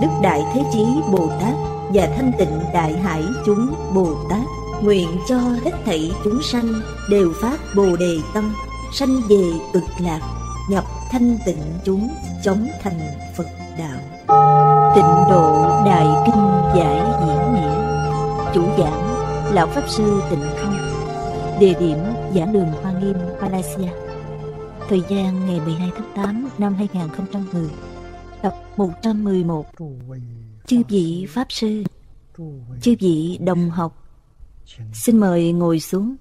đức đại thế chí bồ tát và thanh tịnh đại hải chúng bồ tát nguyện cho hết thảy chúng sanh đều phát bồ đề tâm sanh về cực lạc nhập thanh tịnh chúng chống thành phật đạo tịnh độ đại kinh giải diễn nghĩa chủ giảng lão pháp sư tịnh không địa điểm giảng đường hoa nghiêm malaysia thời gian ngày 12 tháng 8 năm 2010 111 Chư vị Pháp Sư Chư vị Đồng học Xin mời ngồi xuống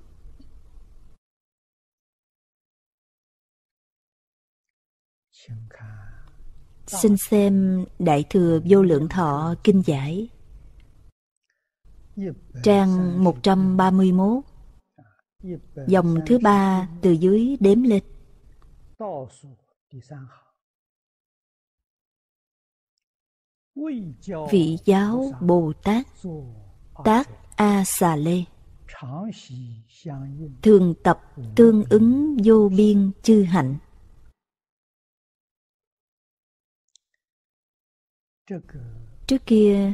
Xin xem Đại Thừa Vô Lượng Thọ Kinh Giải Trang 131 Dòng thứ ba từ dưới đếm lên vị giáo bồ tát tác a xà lê thường tập tương ứng vô biên chư hạnh trước kia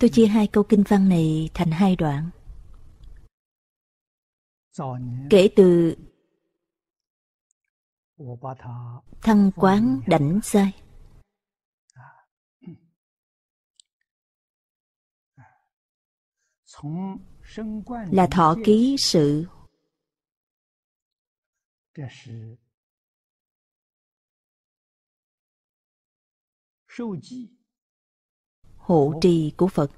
tôi chia hai câu kinh văn này thành hai đoạn kể từ thăng quán đảnh sai là thọ ký sự hộ trì của phật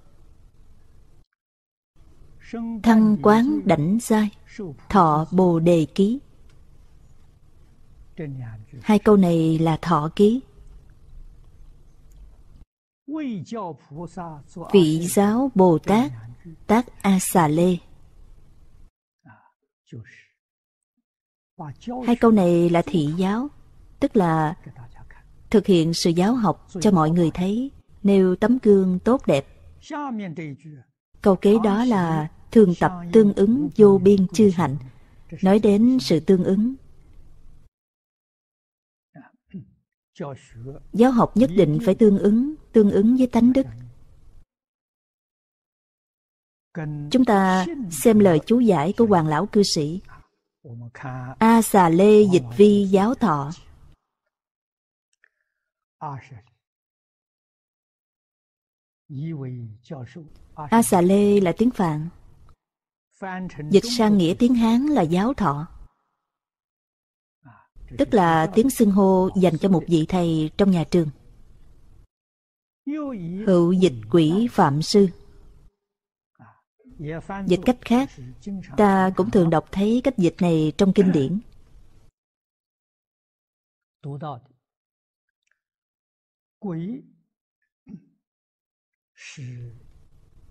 thăng quán đảnh giai thọ bồ đề ký hai câu này là thọ ký Vị giáo Bồ Tát Tác A Xà Lê Hai câu này là thị giáo Tức là thực hiện sự giáo học cho mọi người thấy Nêu tấm gương tốt đẹp Câu kế đó là thường tập tương ứng vô biên chư hạnh Nói đến sự tương ứng Giáo học nhất định phải tương ứng tương ứng với tánh đức. Chúng ta xem lời chú giải của Hoàng Lão Cư Sĩ A Xà Lê Dịch Vi Giáo Thọ A Xà Lê là tiếng Phạn Dịch sang nghĩa tiếng Hán là giáo thọ Tức là tiếng xưng hô dành cho một vị thầy trong nhà trường Hữu dịch quỷ Phạm Sư Dịch cách khác Ta cũng thường đọc thấy cách dịch này trong kinh điển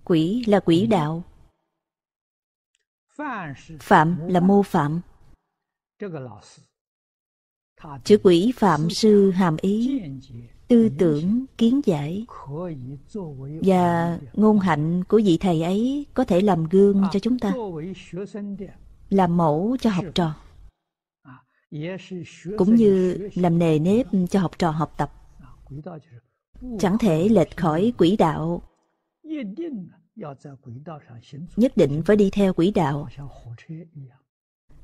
Quỷ là quỷ đạo Phạm là mô phạm Chữ quỷ Phạm Sư hàm ý tư tưởng kiến giải và ngôn hạnh của vị thầy ấy có thể làm gương cho chúng ta làm mẫu cho học trò cũng như làm nề nếp cho học trò học tập chẳng thể lệch khỏi quỹ đạo nhất định phải đi theo quỹ đạo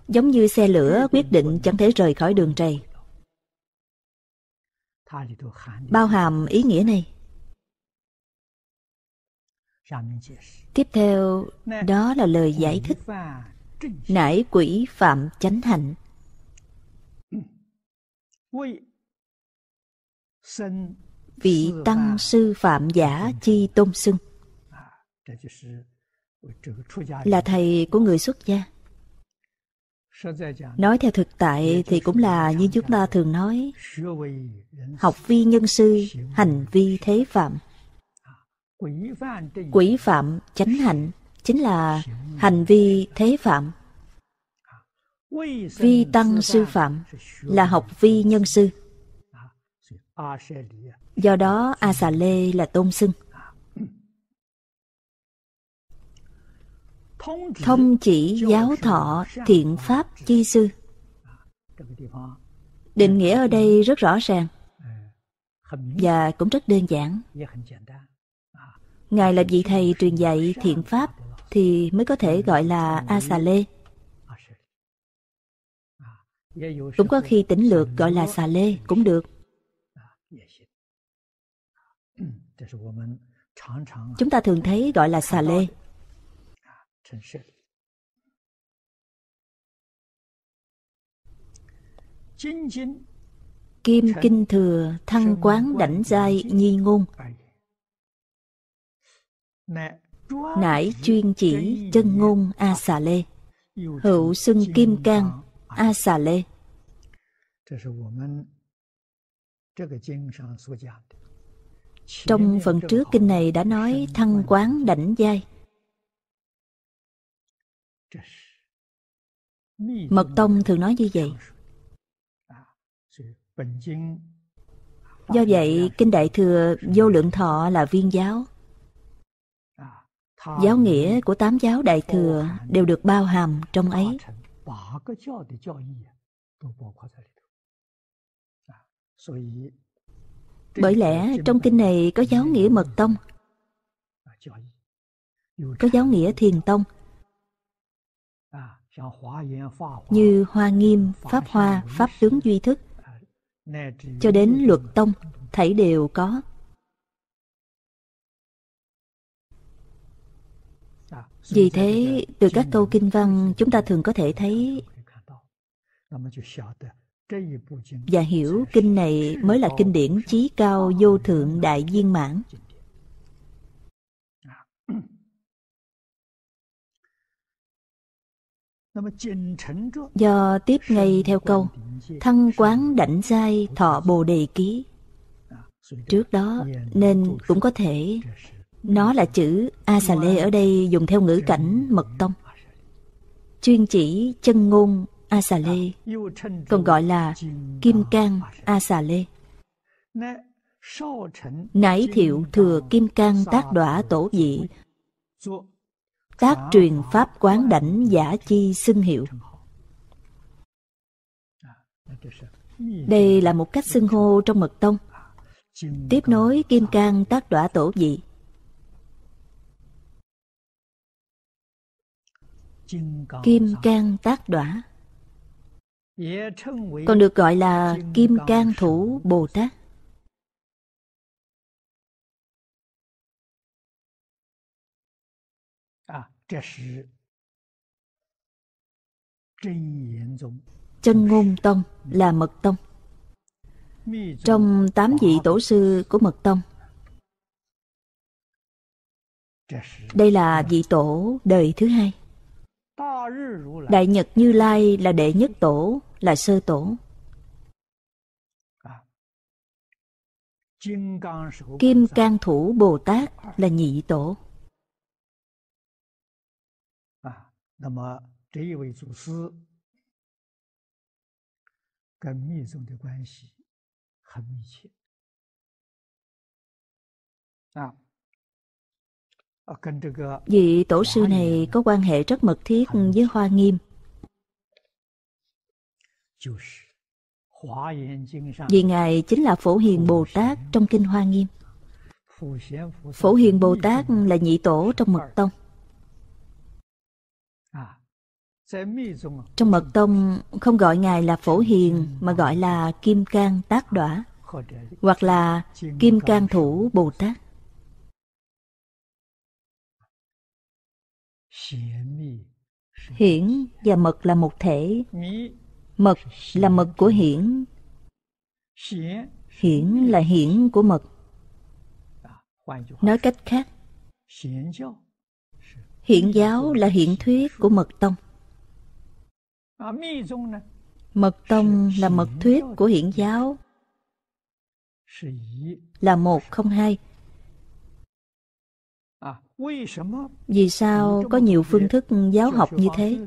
giống như xe lửa quyết định chẳng thể rời khỏi đường trầy bao hàm ý nghĩa này tiếp theo đó là lời giải thích nải quỷ phạm chánh hạnh vị tăng sư phạm giả chi tôn xưng à, là thầy của người xuất gia Nói theo thực tại thì cũng là như chúng ta thường nói, học vi nhân sư, hành vi thế phạm. Quỷ phạm chánh hạnh chính là hành vi thế phạm. Vi tăng sư phạm là học vi nhân sư. Do đó A Xà Lê là tôn xưng. thông chỉ giáo thọ thiện pháp chi sư định nghĩa ở đây rất rõ ràng và cũng rất đơn giản ngài là vị thầy truyền dạy thiện pháp thì mới có thể gọi là a xà lê cũng có khi tỉnh lược gọi là xà lê cũng được chúng ta thường thấy gọi là xà lê Kim Kinh Thừa Thăng Quán Đảnh Giai Nhi Ngôn nãi chuyên chỉ chân ngôn A Xà Lê Hữu xưng Kim Cang A Xà Lê Trong phần trước kinh này đã nói thăng quán đảnh giai Mật Tông thường nói như vậy. Do vậy, Kinh Đại Thừa Vô Lượng Thọ là viên giáo. Giáo nghĩa của tám giáo Đại Thừa đều được bao hàm trong ấy. Bởi lẽ trong kinh này có giáo nghĩa mật tông Có giáo nghĩa thiền tông như Hoa Nghiêm, Pháp Hoa, Pháp Tướng Duy Thức, cho đến Luật Tông, thảy đều có. Vì thế, từ các câu kinh văn chúng ta thường có thể thấy và hiểu kinh này mới là kinh điển chí cao vô thượng đại viên mãn Do tiếp ngay theo câu Thăng quán đảnh giai thọ bồ đề ký à, Trước đó nên cũng có thể Nó là chữ A Xà Lê ở đây dùng theo ngữ cảnh mật tông Chuyên chỉ chân ngôn A Xà Lê à, Còn gọi là Kim Cang A Xà Lê nãy thiệu thừa Kim Cang tác đỏa tổ dị tác truyền pháp quán đảnh giả chi xưng hiệu đây là một cách xưng hô trong mật tông tiếp nối kim cang tác đọa tổ dị kim cang tác đọa còn được gọi là kim cang thủ bồ tát Chân Ngôn Tông là Mật Tông. Trong tám vị tổ sư của Mật Tông, đây là vị tổ đời thứ hai. Đại Nhật Như Lai là đệ nhất tổ, là sơ tổ. Kim Cang Thủ Bồ Tát là nhị tổ. 那么这一位祖师跟密宗的关系很密切啊。Vị tổ sư này có quan hệ rất mật thiết với Hoa Nghiêm. Vì Ngài chính là Phổ Hiền Bồ Tát trong Kinh Hoa Nghiêm. Phổ Hiền Bồ Tát là nhị tổ trong mật tông. À? Trong mật tông không gọi Ngài là Phổ Hiền mà gọi là Kim Cang Tác Đỏa hoặc là Kim Cang Thủ Bồ Tát. Hiển và mật là một thể. Mật là mật của hiển. Hiển là hiển của mật. À, Nói cách khác, hiển giáo là hiển thuyết của mật tông. Mật tông là mật thuyết của Hiển giáo là một không hai à, vì sao có nhiều phương thức giáo học như thế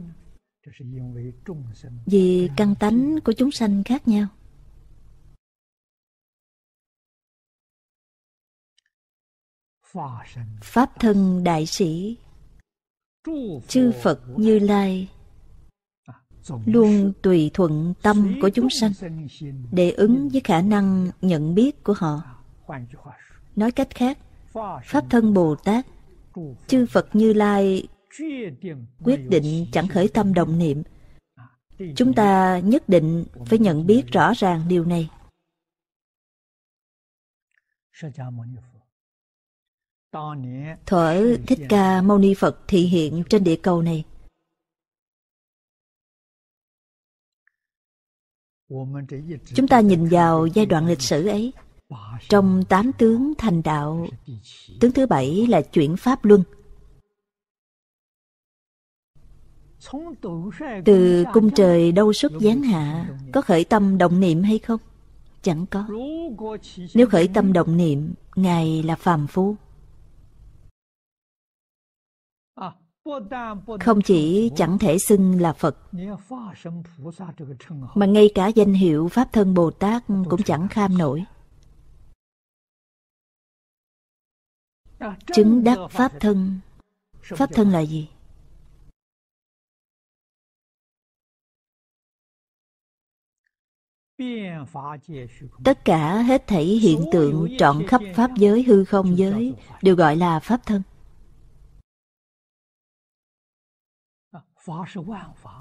vì căn tánh của chúng sanh khác nhau pháp thân đại sĩ chư phật như lai luôn tùy thuận tâm của chúng sanh để ứng với khả năng nhận biết của họ nói cách khác pháp thân bồ tát chư phật như lai quyết định chẳng khởi tâm đồng niệm chúng ta nhất định phải nhận biết rõ ràng điều này thuở thích ca mâu ni phật thị hiện trên địa cầu này Chúng ta nhìn vào giai đoạn lịch sử ấy Trong tám tướng thành đạo Tướng thứ bảy là chuyển Pháp Luân Từ cung trời đâu xuất gián hạ Có khởi tâm động niệm hay không? Chẳng có Nếu khởi tâm động niệm Ngài là phàm phu không chỉ chẳng thể xưng là Phật, mà ngay cả danh hiệu Pháp Thân Bồ Tát cũng chẳng kham nổi. Chứng đắc Pháp Thân Pháp Thân là gì? Tất cả hết thảy hiện tượng trọn khắp Pháp giới hư không giới đều gọi là Pháp Thân.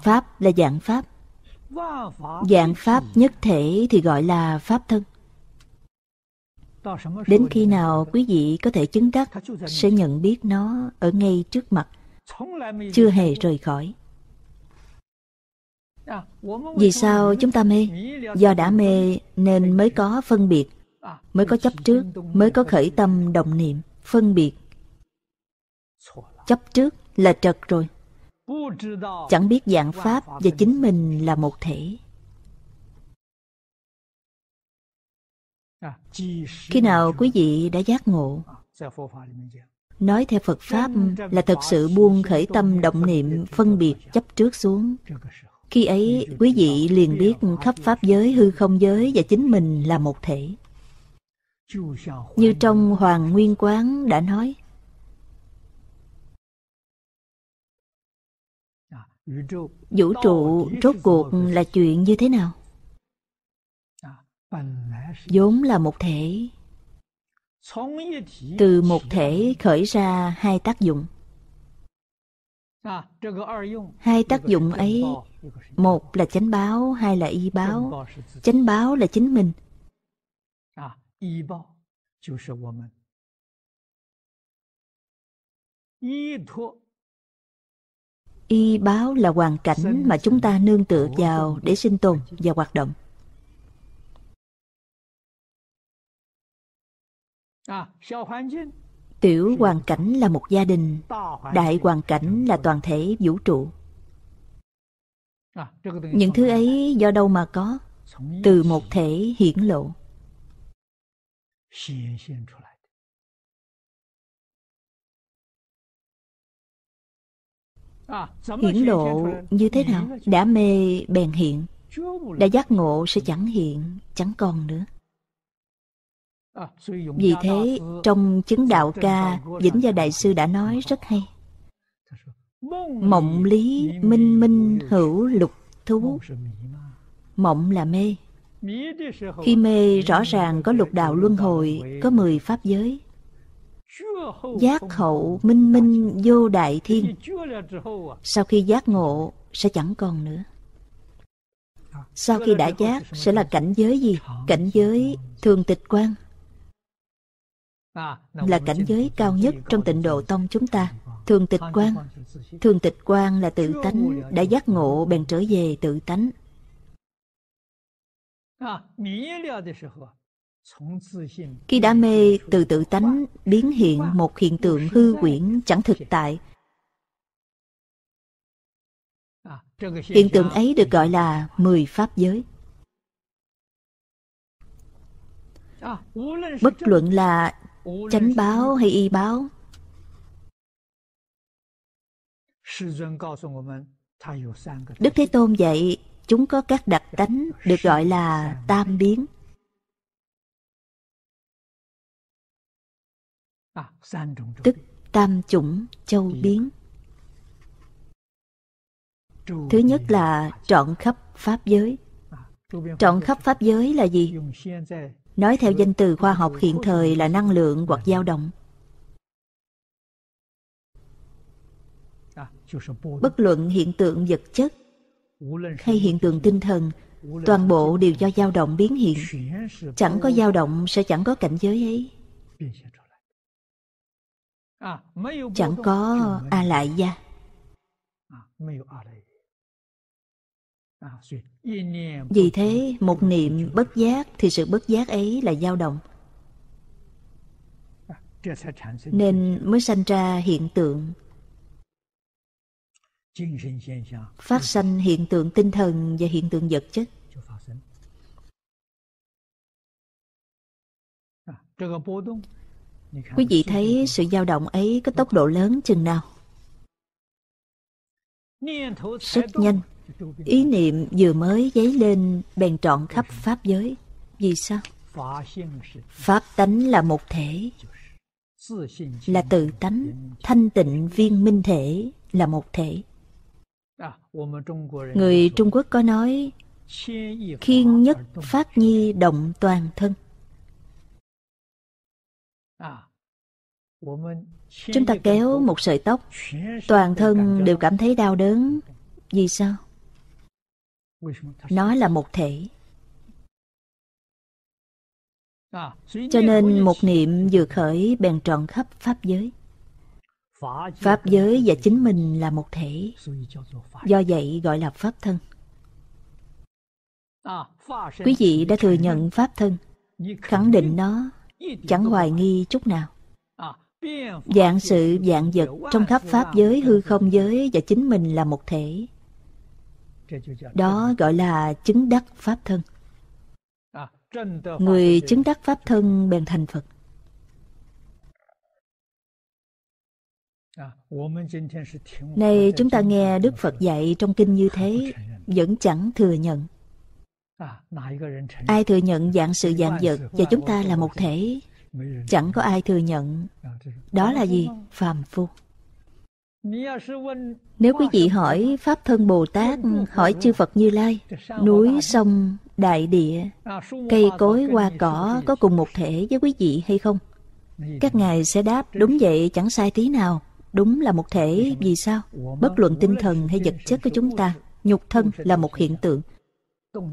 Pháp là dạng Pháp. Dạng Pháp nhất thể thì gọi là Pháp thân. Đến khi nào quý vị có thể chứng đắc, sẽ nhận biết nó ở ngay trước mặt, chưa hề rời khỏi. Vì sao chúng ta mê? Do đã mê nên mới có phân biệt, mới có chấp trước, mới có khởi tâm đồng niệm, phân biệt. Chấp trước là trật rồi chẳng biết dạng pháp và chính mình là một thể à, khi nào quý vị đã giác ngộ à, nói theo phật pháp là thật sự buông khởi tâm động niệm phân biệt chấp trước xuống khi ấy quý vị liền biết khắp pháp giới hư không giới và chính mình là một thể như trong hoàng nguyên quán đã nói vũ trụ rốt cuộc là chuyện như thế nào vốn là một thể từ một thể khởi ra hai tác dụng hai tác dụng ấy một là chánh báo hai là y báo chánh báo là chính mình y y báo là hoàn cảnh mà chúng ta nương tựa vào để sinh tồn và hoạt động tiểu hoàn cảnh là một gia đình đại hoàn cảnh là toàn thể vũ trụ những thứ ấy do đâu mà có từ một thể hiển lộ À, Hiển lộ như thế nào? Đã mê bèn hiện Đã giác ngộ sẽ chẳng hiện Chẳng còn nữa à, Vì thế trong chứng đạo ca Vĩnh Gia Đại Sư đã nói rất hay Mộng lý minh minh hữu lục thú Mộng là mê Khi mê rõ ràng có lục đạo luân hồi Có mười pháp giới Giác hậu minh minh vô đại thiên Sau khi giác ngộ sẽ chẳng còn nữa Sau khi đã giác sẽ là cảnh giới gì? Cảnh giới thường tịch quan Là cảnh giới cao nhất trong tịnh độ tông chúng ta Thường tịch quan Thường tịch quan là tự tánh Đã giác ngộ bèn trở về tự tánh khi đã mê từ tự tánh biến hiện một hiện tượng hư quyển chẳng thực tại. Hiện tượng ấy được gọi là mười pháp giới. Bất luận là chánh báo hay y báo. Đức Thế Tôn dạy chúng có các đặc tánh được gọi là tam biến. tức tam chủng châu biến. Thứ nhất là trọn khắp Pháp giới. Trọn khắp Pháp giới là gì? Nói theo danh từ khoa học hiện thời là năng lượng hoặc dao động. Bất luận hiện tượng vật chất hay hiện tượng tinh thần, toàn bộ đều do dao động biến hiện. Chẳng có dao động sẽ chẳng có cảnh giới ấy. À, chẳng có à, a lại gia à, vì thế một niệm bất giác thì sự bất giác ấy là dao động nên mới sanh ra hiện tượng phát sanh hiện tượng tinh thần và hiện tượng vật chất Quý vị thấy sự dao động ấy có tốc độ lớn chừng nào? Rất nhanh, ý niệm vừa mới dấy lên bèn trọn khắp Pháp giới. Vì sao? Pháp tánh là một thể, là tự tánh, thanh tịnh viên minh thể là một thể. Người Trung Quốc có nói, khiên nhất phát nhi động toàn thân. À, Chúng ta kéo một sợi tóc, toàn thân đều cảm thấy đau đớn. Vì sao? Nó là một thể. À, cho nên một niệm vừa khởi bèn trọn khắp Pháp giới. Pháp giới và chính mình là một thể. Do vậy gọi là Pháp thân. À, Quý vị đã thừa nhận Pháp thân, khẳng định nó chẳng hoài nghi chút nào dạng sự dạng vật trong khắp pháp giới hư không giới và chính mình là một thể đó gọi là chứng đắc pháp thân người chứng đắc pháp thân bèn thành phật nay chúng ta nghe đức phật dạy trong kinh như thế vẫn chẳng thừa nhận À, ai thừa nhận dạng sự dạng vật và chúng ta là một thể chẳng có ai thừa nhận à, đó là gì phàm phu nếu quý vị hỏi pháp thân bồ tát hỏi chư phật như lai núi sông đại địa à, cây cối hoa cỏ có cùng một thể với quý vị hay không các ngài sẽ đáp đúng vậy chẳng sai tí nào đúng là một thể vì sao bất luận tinh thần hay vật chất của chúng ta nhục thân là một hiện tượng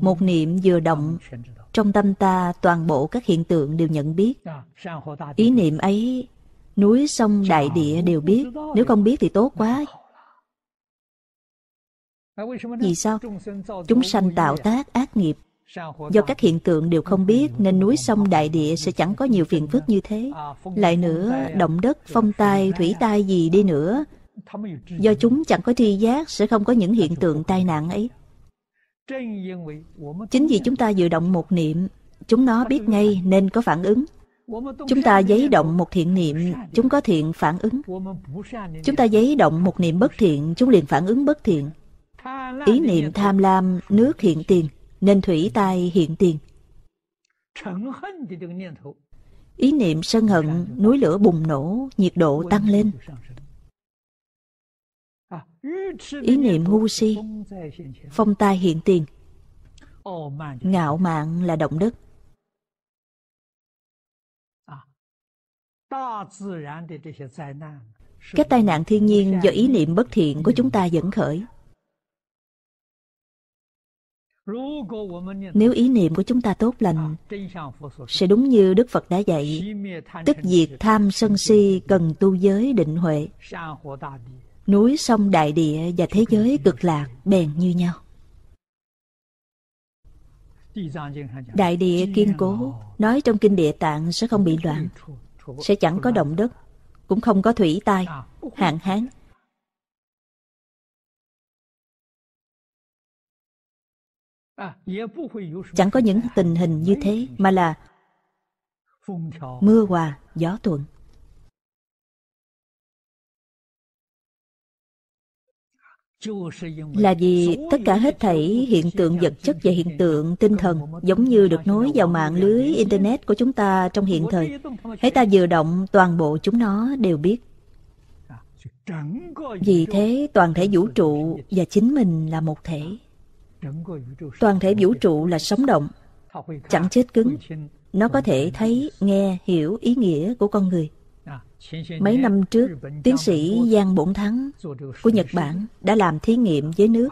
một niệm vừa động, trong tâm ta toàn bộ các hiện tượng đều nhận biết. Ý niệm ấy, núi sông đại địa đều biết, nếu không biết thì tốt quá. Vì sao? Chúng sanh tạo tác ác nghiệp. Do các hiện tượng đều không biết nên núi sông đại địa sẽ chẳng có nhiều phiền phức như thế. Lại nữa, động đất, phong tai, thủy tai gì đi nữa, do chúng chẳng có tri giác sẽ không có những hiện tượng tai nạn ấy Chính vì chúng ta dự động một niệm, chúng nó biết ngay nên có phản ứng. Chúng ta giấy động một thiện niệm, chúng có thiện phản ứng. Chúng ta giấy động một niệm bất thiện, chúng liền phản ứng bất thiện. Ý niệm tham lam, nước hiện tiền, nên thủy tai hiện tiền. Ý niệm sân hận, núi lửa bùng nổ, nhiệt độ tăng lên ý niệm ngu si phong tai hiện tiền ngạo mạn là động đất các tai nạn thiên nhiên do ý niệm bất thiện của chúng ta dẫn khởi nếu ý niệm của chúng ta tốt lành sẽ đúng như đức phật đã dạy tức diệt tham sân si cần tu giới định huệ núi sông đại địa và thế giới cực lạc bèn như nhau. Đại địa kiên cố, nói trong kinh địa tạng sẽ không bị loạn, sẽ chẳng có động đất, cũng không có thủy tai, hạn hán. Chẳng có những tình hình như thế mà là mưa hòa, gió thuận. là vì tất cả hết thảy hiện tượng vật chất và hiện tượng tinh thần giống như được nối vào mạng lưới internet của chúng ta trong hiện thời hãy ta vừa động toàn bộ chúng nó đều biết vì thế toàn thể vũ trụ và chính mình là một thể toàn thể vũ trụ là sống động chẳng chết cứng nó có thể thấy nghe hiểu ý nghĩa của con người Mấy năm trước, tiến sĩ Giang Bổn Thắng của Nhật Bản đã làm thí nghiệm với nước,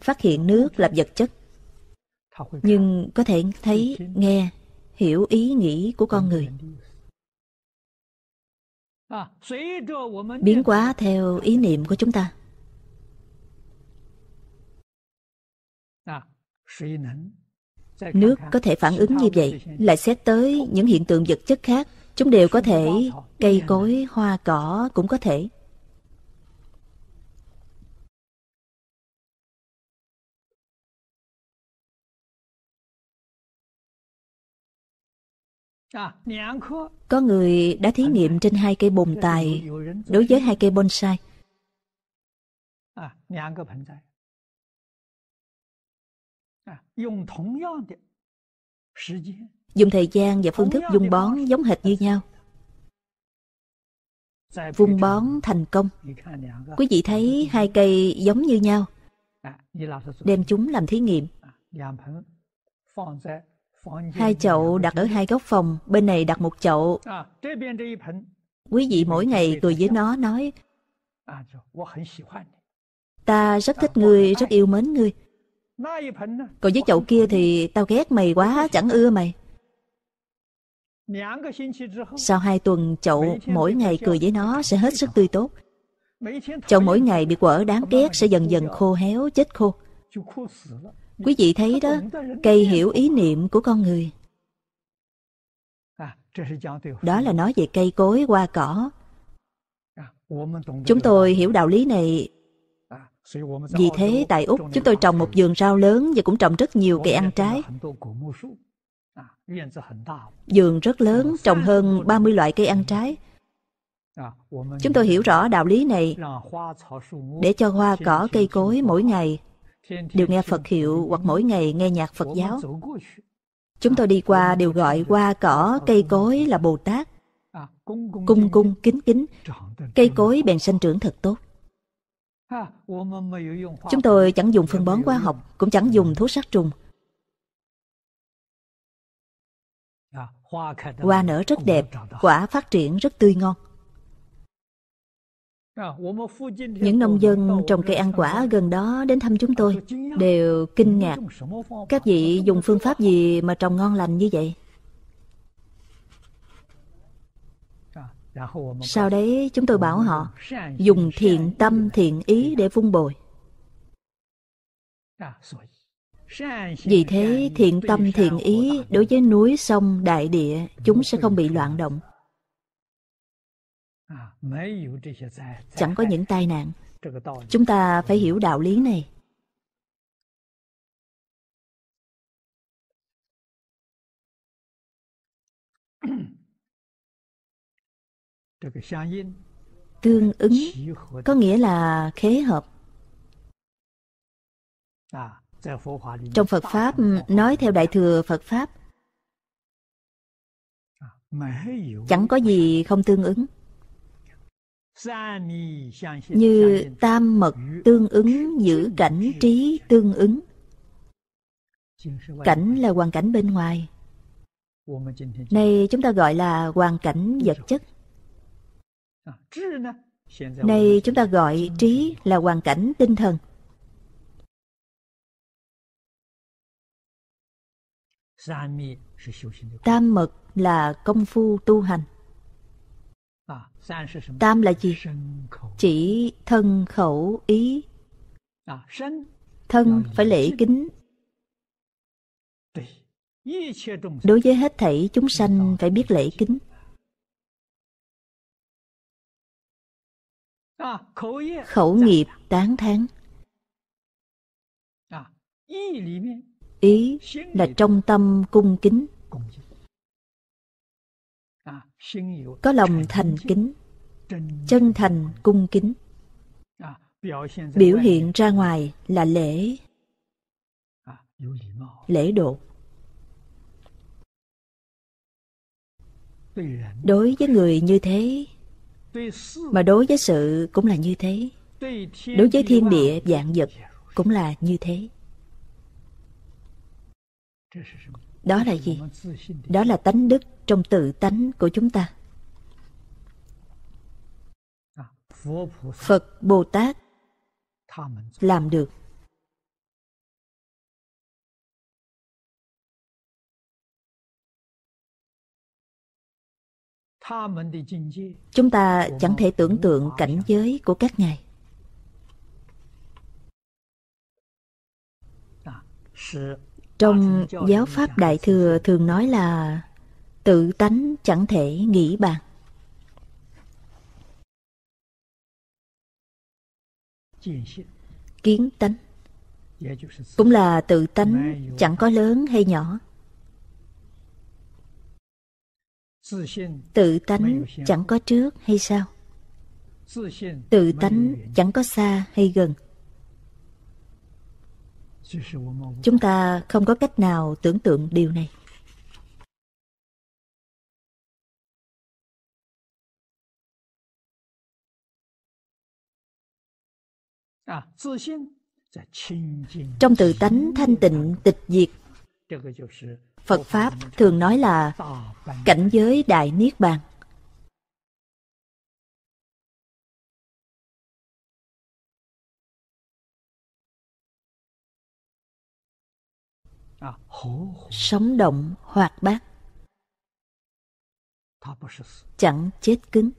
phát hiện nước là vật chất. Nhưng có thể thấy, nghe, hiểu ý nghĩ của con người. Biến hóa theo ý niệm của chúng ta. Nước có thể phản ứng như vậy, lại xét tới những hiện tượng vật chất khác Chúng đều có thể cây cối, hoa cỏ cũng có thể. Có người đã thí nghiệm trên hai cây bồn tài đối với hai cây bonsai dùng thời gian và phương thức dung bón giống hệt như nhau vung bón thành công quý vị thấy hai cây giống như nhau đem chúng làm thí nghiệm hai chậu đặt ở hai góc phòng bên này đặt một chậu quý vị mỗi ngày cười với nó nói ta rất thích ngươi rất yêu mến ngươi còn với chậu kia thì tao ghét mày quá chẳng ưa mày sau hai tuần chậu mỗi ngày cười với nó sẽ hết sức tươi tốt Chậu mỗi ngày bị quở đáng ghét sẽ dần dần khô héo, chết khô Quý vị thấy đó, cây hiểu ý niệm của con người Đó là nói về cây cối, hoa cỏ Chúng tôi hiểu đạo lý này Vì thế tại Úc chúng tôi trồng một vườn rau lớn và cũng trồng rất nhiều cây ăn trái Vườn rất lớn, trồng hơn 30 loại cây ăn trái. Chúng tôi hiểu rõ đạo lý này để cho hoa cỏ cây cối mỗi ngày đều nghe Phật hiệu hoặc mỗi ngày nghe nhạc Phật giáo. Chúng tôi đi qua đều gọi hoa cỏ cây cối là Bồ Tát. Cung cung kính kính, cây cối bèn sinh trưởng thật tốt. Chúng tôi chẳng dùng phân bón hóa học, cũng chẳng dùng thuốc sát trùng. Hoa nở rất đẹp, quả phát triển rất tươi ngon. Những nông dân trồng cây ăn quả gần đó đến thăm chúng tôi đều kinh ngạc. Các vị dùng phương pháp gì mà trồng ngon lành như vậy? Sau đấy chúng tôi bảo họ dùng thiện tâm thiện ý để vun bồi. Vì thế thiện tâm thiện ý đối với núi sông đại địa chúng sẽ không bị loạn động. Chẳng có những tai nạn. Chúng ta phải hiểu đạo lý này. Tương ứng có nghĩa là khế hợp. Trong Phật Pháp, ừ, nói theo Đại Thừa Phật Pháp, chẳng có gì không tương ứng. Như tam mật tương ứng giữ cảnh trí tương ứng. Cảnh là hoàn cảnh bên ngoài. nay chúng ta gọi là hoàn cảnh vật chất. nay chúng ta gọi trí là hoàn cảnh tinh thần. Tam mật là công phu tu hành. Tam là gì? Chỉ thân khẩu ý. Thân phải lễ kính. Đối với hết thảy chúng sanh phải biết lễ kính. Khẩu nghiệp tán thán ý là trong tâm cung kính có lòng thành kính chân thành cung kính biểu hiện ra ngoài là lễ lễ độ đối với người như thế mà đối với sự cũng là như thế đối với thiên địa vạn vật cũng là như thế đó là gì? Đó là tánh đức trong tự tánh của chúng ta. Phật Bồ Tát làm được. Chúng ta chẳng thể tưởng tượng cảnh giới của các ngài. Trong giáo pháp Đại Thừa thường nói là tự tánh chẳng thể nghĩ bàn. Kiến tánh Cũng là tự tánh chẳng có lớn hay nhỏ. Tự tánh chẳng có trước hay sau. Tự tánh chẳng có xa hay gần. Chúng ta không có cách nào tưởng tượng điều này. À, Trong từ tánh thanh tịnh tịch diệt Phật Pháp thường nói là cảnh giới đại niết bàn sống động hoạt bát chẳng chết cứng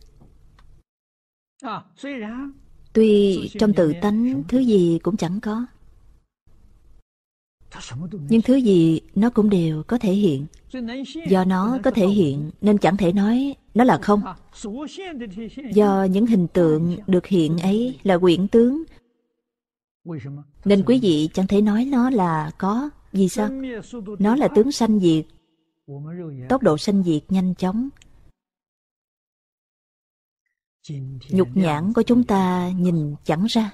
tuy trong tự tánh thứ gì cũng chẳng có nhưng thứ gì nó cũng đều có thể hiện do nó có thể hiện nên chẳng thể nói nó là không do những hình tượng được hiện ấy là quyển tướng nên quý vị chẳng thể nói nó là có vì sao? Nó là tướng sanh diệt. Tốc độ sanh diệt nhanh chóng. Nhục nhãn của chúng ta nhìn chẳng ra.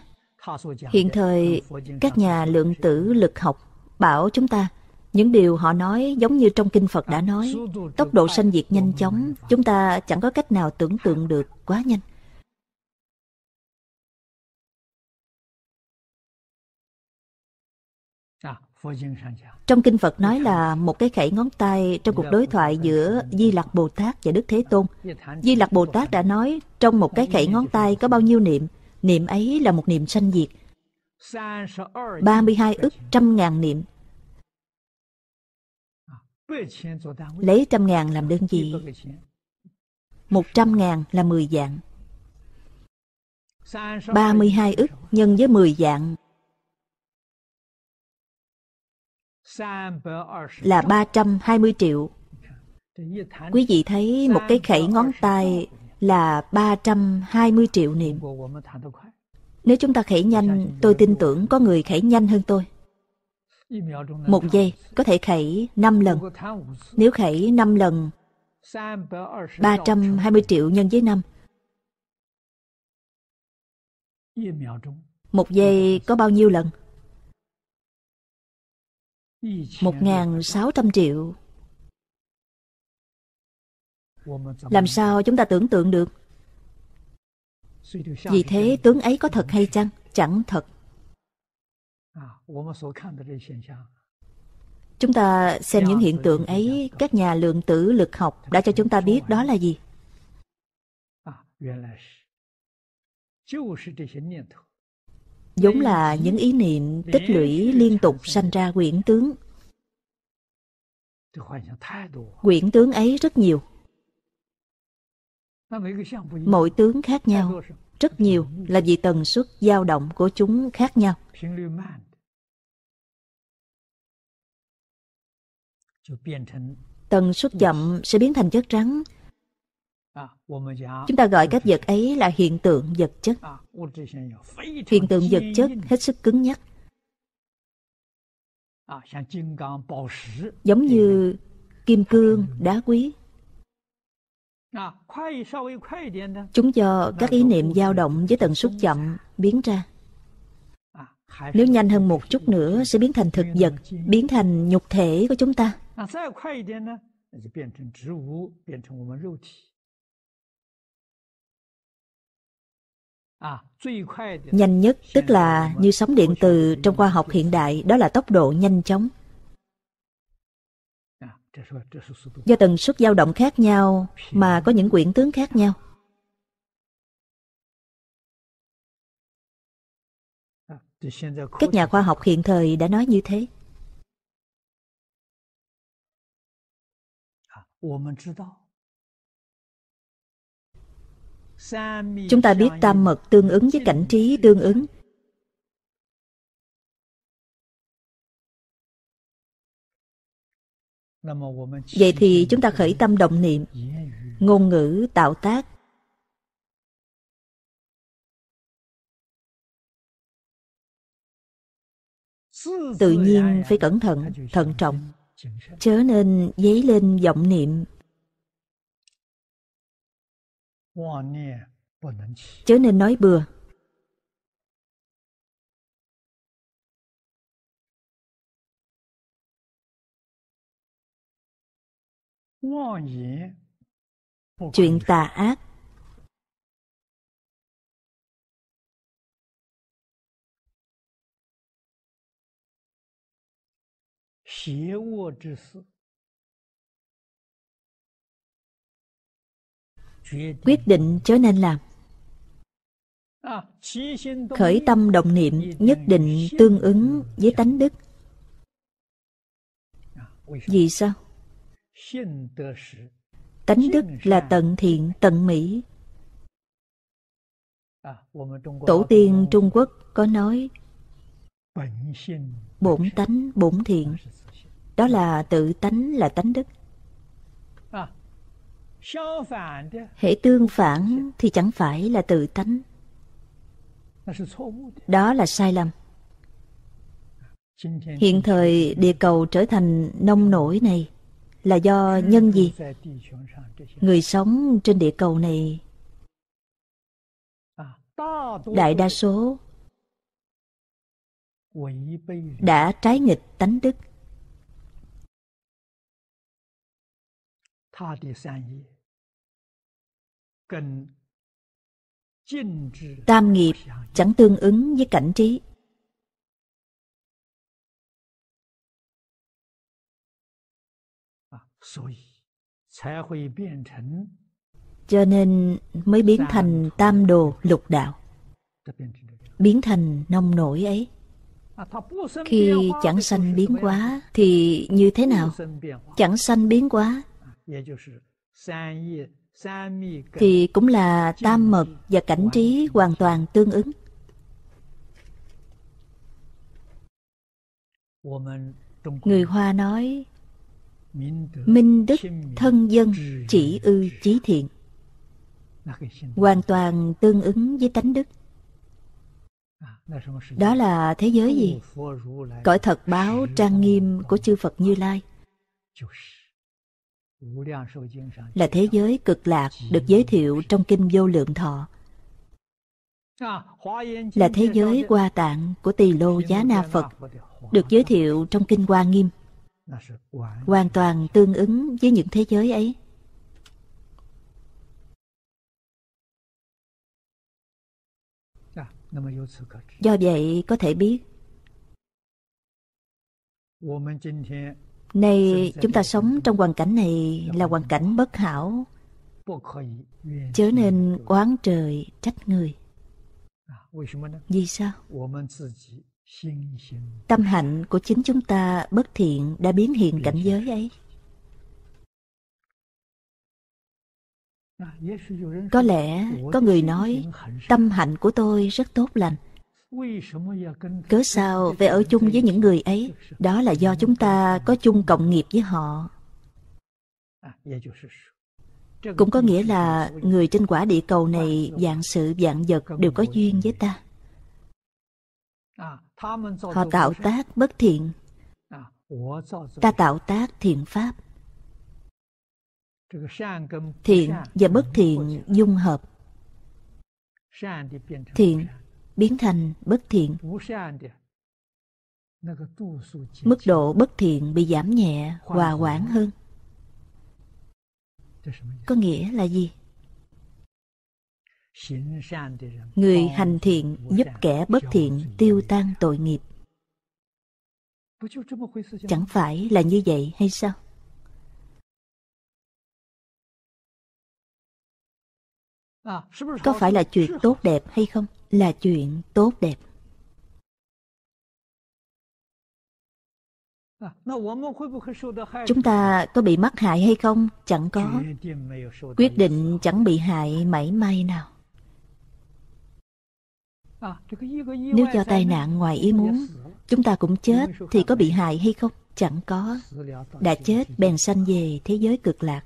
Hiện thời, các nhà lượng tử lực học bảo chúng ta những điều họ nói giống như trong kinh Phật đã nói, tốc độ sanh diệt nhanh chóng, chúng ta chẳng có cách nào tưởng tượng được quá nhanh. Trong kinh Phật nói là một cái khẩy ngón tay trong cuộc đối thoại giữa Di Lặc Bồ Tát và Đức Thế Tôn. Di Lặc Bồ Tát đã nói trong một cái khẩy ngón tay có bao nhiêu niệm, niệm ấy là một niệm sanh diệt. 32 ức trăm ngàn niệm. Lấy trăm ngàn làm đơn vị. Một trăm ngàn là mười dạng. 32 ức nhân với 10 dạng là 320 triệu. Quý vị thấy một cái khẩy ngón tay là 320 triệu niệm. Nếu chúng ta khẩy nhanh, tôi tin tưởng có người khẩy nhanh hơn tôi. Một giây có thể khẩy 5 lần. Nếu khẩy 5 lần, 320 triệu nhân với 5. Một giây có bao nhiêu lần? 1.600 triệu Làm sao chúng ta tưởng tượng được Vì thế tướng ấy có thật hay chăng? Chẳng thật Chúng ta xem những hiện tượng ấy Các nhà lượng tử lực học đã cho chúng ta biết đó là gì giống là những ý niệm tích lũy liên tục sanh ra quyển tướng. Quyển tướng ấy rất nhiều. Mỗi tướng khác nhau, rất nhiều là vì tần suất dao động của chúng khác nhau. Tần suất chậm sẽ biến thành chất trắng, Chúng ta gọi các vật ấy là hiện tượng vật chất. Hiện tượng vật chất hết sức cứng nhắc. Giống như kim cương, đá quý. Chúng do các ý niệm dao động với tần suất chậm biến ra. À, Nếu nhanh hơn một chút nữa sẽ biến thành thực vật, biến thành nhục thể của chúng ta. À, À, nhanh nhất tức là như sóng điện từ trong khoa học hiện đại đó là tốc độ nhanh chóng. À, Do tần suất dao động khác nhau mà có những quyển tướng khác nhau. À, Các nhà khoa học hiện thời đã nói như thế. Chúng ta biết tam mật tương ứng với cảnh trí tương ứng. Vậy thì chúng ta khởi tâm động niệm, ngôn ngữ tạo tác. Tự nhiên phải cẩn thận, thận trọng, chớ nên dấy lên vọng niệm Chớ nên nói bừa. Chuyện tà ác 邪恶之事 quyết định chớ nên làm khởi tâm động niệm nhất định tương ứng với tánh đức vì sao tánh đức là tận thiện tận mỹ tổ tiên trung quốc có nói bổn tánh bổn thiện đó là tự tánh là tánh đức hễ tương phản thì chẳng phải là tự tánh. Đó là sai lầm. Hiện thời địa cầu trở thành nông nổi này là do nhân gì? Người sống trên địa cầu này à, đại đa số đã trái nghịch tánh đức tam nghiệp chẳng tương ứng với cảnh trí à, cho nên mới biến thành tam đồ lục đạo biến thành nông nổi ấy à, khi chẳng sanh biến quá thì như thế nào chẳng sanh biến quá thì cũng là tam mật và cảnh trí hoàn toàn tương ứng người hoa nói minh đức thân dân chỉ ư chí thiện hoàn toàn tương ứng với tánh đức à, đó là thế giới gì cõi thật báo trang nghiêm của chư phật như lai là thế giới cực lạc được giới thiệu trong kinh vô lượng thọ là thế giới hoa tạng của tỳ lô giá na phật được giới thiệu trong kinh hoa nghiêm hoàn toàn tương ứng với những thế giới ấy do vậy có thể biết Nay chúng ta sống trong hoàn cảnh này là hoàn cảnh bất hảo. Chớ nên oán trời trách người. Vì sao? Tâm hạnh của chính chúng ta bất thiện đã biến hiện cảnh giới ấy. Có lẽ có người nói tâm hạnh của tôi rất tốt lành. Cớ sao phải ở chung với những người ấy? Đó là do chúng ta có chung cộng nghiệp với họ. Cũng có nghĩa là người trên quả địa cầu này dạng sự dạng vật đều có duyên với ta. Họ tạo tác bất thiện. Ta tạo tác thiện pháp. Thiện và bất thiện dung hợp. Thiện biến thành bất thiện. Mức độ bất thiện bị giảm nhẹ, hòa quản hơn. Có nghĩa là gì? Người hành thiện giúp kẻ bất thiện tiêu tan tội nghiệp. Chẳng phải là như vậy hay sao? Có phải là chuyện tốt đẹp hay không? là chuyện tốt đẹp. À, chúng ta có bị mắc hại hay không? Chẳng có. Quyết định chẳng bị hại mảy may nào. À, Nếu do tai nạn ngoài ý muốn, chúng ta cũng chết thì có bị hại hay không? Chẳng có. Đã chết bèn sanh về thế giới cực lạc.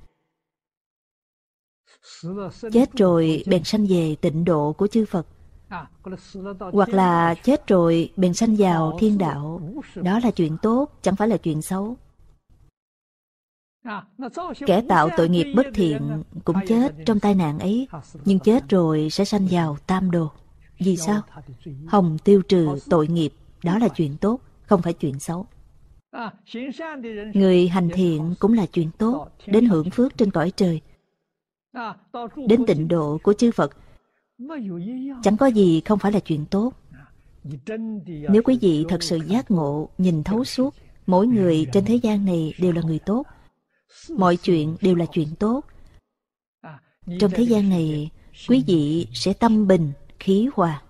Chết rồi bèn sanh về tịnh độ của chư Phật hoặc là chết rồi bèn sanh vào thiên đạo đó là chuyện tốt chẳng phải là chuyện xấu kẻ tạo tội nghiệp bất thiện cũng chết trong tai nạn ấy nhưng chết rồi sẽ sanh vào tam đồ vì sao hồng tiêu trừ tội nghiệp đó là chuyện tốt không phải chuyện xấu người hành thiện cũng là chuyện tốt đến hưởng phước trên cõi trời đến tịnh độ của chư phật Chẳng có gì không phải là chuyện tốt. Nếu quý vị thật sự giác ngộ, nhìn thấu suốt, mỗi người trên thế gian này đều là người tốt. Mọi chuyện đều là chuyện tốt. Trong thế gian này, quý vị sẽ tâm bình, khí hòa.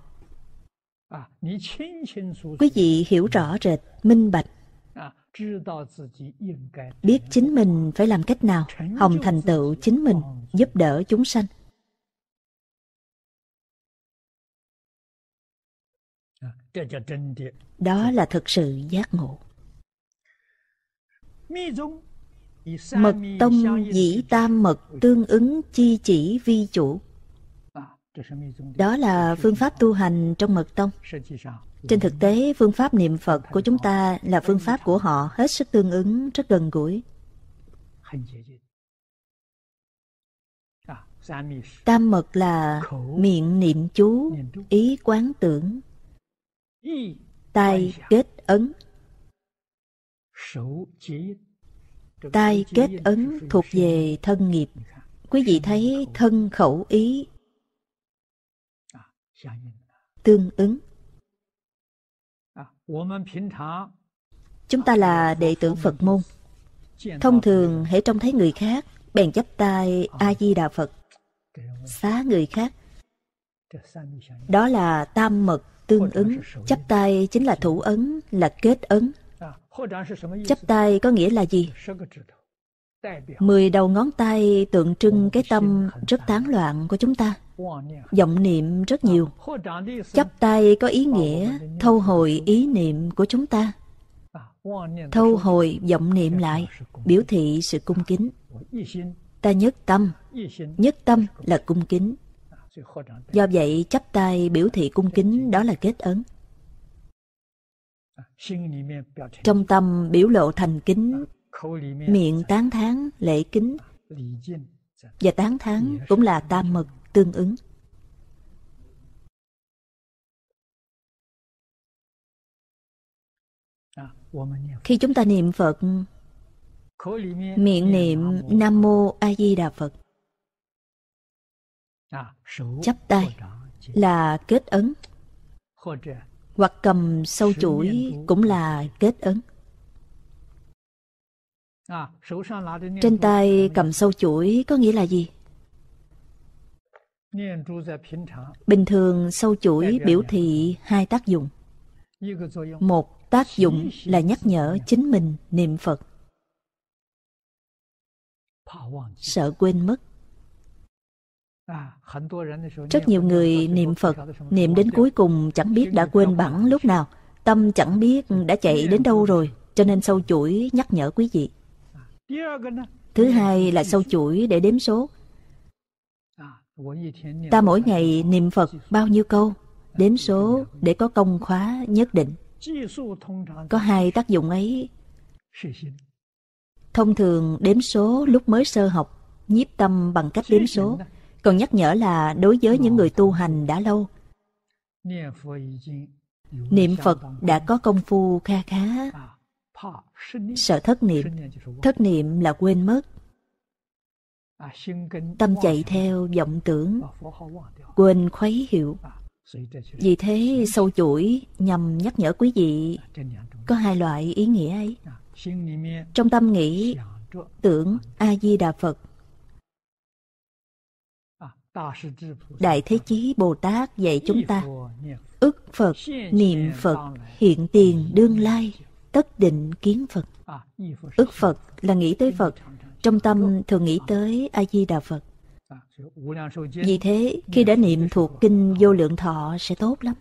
Quý vị hiểu rõ rệt, minh bạch. Biết chính mình phải làm cách nào, hồng thành tựu chính mình, giúp đỡ chúng sanh. Đó dạ. là thực sự giác ngộ. Mật tông dĩ tam mật tương ứng chi chỉ vi chủ. Đó là phương pháp tu hành trong mật tông. Trên thực tế, phương pháp niệm Phật của chúng ta là phương pháp của họ hết sức tương ứng, rất gần gũi. Tam mật là miệng niệm chú, ý quán tưởng, tay kết ấn tay kết ấn thuộc về thân nghiệp dạ. quý vị dạ thấy thân khẩu ý à, dạ tương ứng à, chúng ta à, là đệ tử phật môn thông thường hễ trông thấy người khác bèn chắp tay a di đà phật xá người khác đó là tam mật tương ứng. Chấp tay chính là thủ ấn, là kết ấn. À, Chấp tay có nghĩa là gì? Mười đầu ngón tay tượng trưng cái tâm rất tán loạn của chúng ta. vọng niệm rất à, nhiều. Chấp tay có ý nghĩa thâu hồi ý niệm của chúng ta. À, thâu hồi vọng niệm lại, biểu thị sự cung kính. Ta nhất tâm, nhất tâm là cung kính. Do vậy, chắp tay biểu thị cung kính đó là kết ấn. À, Trong tâm biểu lộ thành kính, à, miệng tán thán lễ kính, à, dạ. và tán thán cũng là tam mật tương ứng. Khi chúng ta niệm Phật, miệng niệm Nam Mô A Di Đà Phật, À, chắp tay là kết ấn hoặc cầm sâu chuỗi cũng là kết ấn à, trên tay cầm sâu chuỗi có nghĩa là gì bình thường sâu chuỗi biểu thị hai tác dụng một tác dụng là nhắc nhở chính mình niệm phật sợ quên mất À, Rất nhiều người niệm Phật, niệm đến cuối cùng chẳng biết đã quên bẵng lúc nào, tâm chẳng biết đã chạy đến đâu rồi, cho nên sâu chuỗi nhắc nhở quý vị. À, Thứ hai là sâu chuỗi để đếm số. À, Ta mỗi ngày niệm Phật bao nhiêu câu, đếm số để có công khóa nhất định. Có hai tác dụng ấy. Thông thường đếm số lúc mới sơ học, nhiếp tâm bằng cách đếm số còn nhắc nhở là đối với những người tu hành đã lâu. Niệm Phật đã có công phu kha khá. Sợ thất niệm, thất niệm là quên mất. Tâm chạy theo vọng tưởng, quên khuấy hiệu. Vì thế sâu chuỗi nhằm nhắc nhở quý vị có hai loại ý nghĩa ấy. Trong tâm nghĩ, tưởng A-di-đà Phật Đại Thế Chí Bồ Tát dạy chúng ta ức Phật, niệm Phật, hiện tiền đương lai, tất định kiến Phật. Ức à, Phật là nghĩ tới Phật, trong tâm thường nghĩ tới A-di-đà Phật. À, Vì thế, khi đã niệm thuộc Kinh Vô Lượng Thọ sẽ tốt lắm.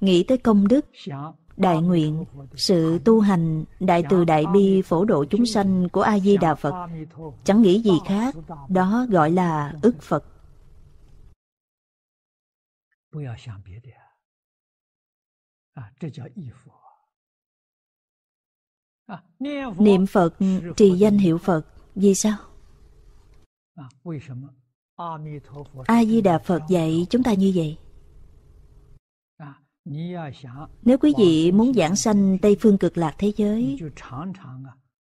Nghĩ tới công đức, đại nguyện, sự tu hành đại từ đại bi phổ độ chúng sanh của A Di Đà Phật, chẳng nghĩ gì khác, đó gọi là ức Phật. Niệm Phật trì danh hiệu Phật, vì sao? A Di Đà Phật dạy chúng ta như vậy. Nếu quý vị muốn giảng sanh Tây phương cực lạc thế giới, à,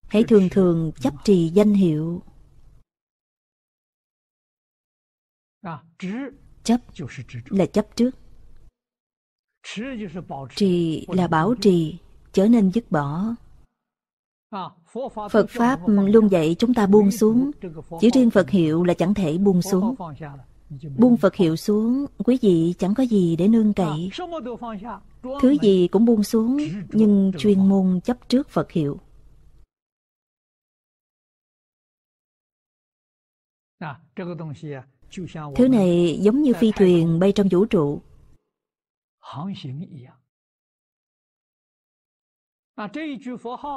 hãy thường thường chấp trì danh hiệu. À, chấp là chấp trước. Trì là bảo trì, trở nên dứt bỏ. À, Phật Pháp luôn dạy chúng ta buông xuống, chỉ riêng Phật hiệu là chẳng thể buông xuống. Buông Phật hiệu xuống, quý vị chẳng có gì để nương cậy. Thứ gì cũng buông xuống, nhưng chuyên môn chấp trước Phật hiệu. Thứ này giống như phi thuyền bay trong vũ trụ.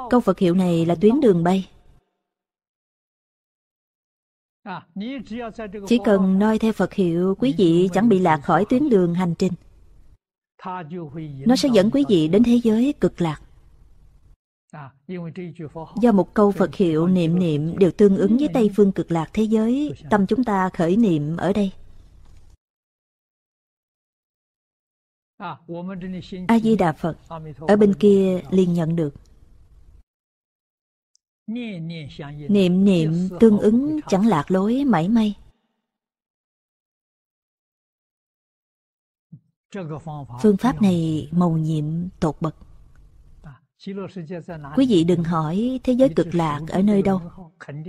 Câu Phật hiệu này là tuyến đường bay. À, chỉ cần noi theo Phật hiệu quý vị chẳng bị lạc khỏi tuyến đường hành trình. Nó sẽ dẫn quý vị đến thế giới cực lạc. À, Do một câu Phật hiệu niệm niệm đều tương ứng với Tây phương cực lạc thế giới, tâm chúng ta khởi niệm ở đây. À, A Di Đà Phật ở bên kia liền nhận được. Niệm niệm tương ứng chẳng lạc lối mảy may. Phương pháp này màu nhiệm tột bậc. Quý vị đừng hỏi thế giới cực lạc ở nơi đâu.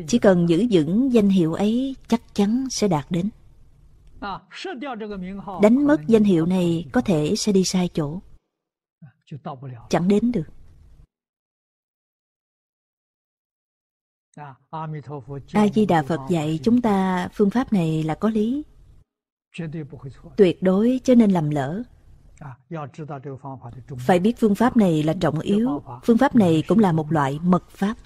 Chỉ cần giữ vững danh hiệu ấy chắc chắn sẽ đạt đến. Đánh mất danh hiệu này có thể sẽ đi sai chỗ. Chẳng đến được. a di đà phật dạy chúng ta phương pháp này là có lý tuyệt đối cho nên làm lỡ phải biết phương pháp này là trọng yếu phương pháp này cũng là một loại mật pháp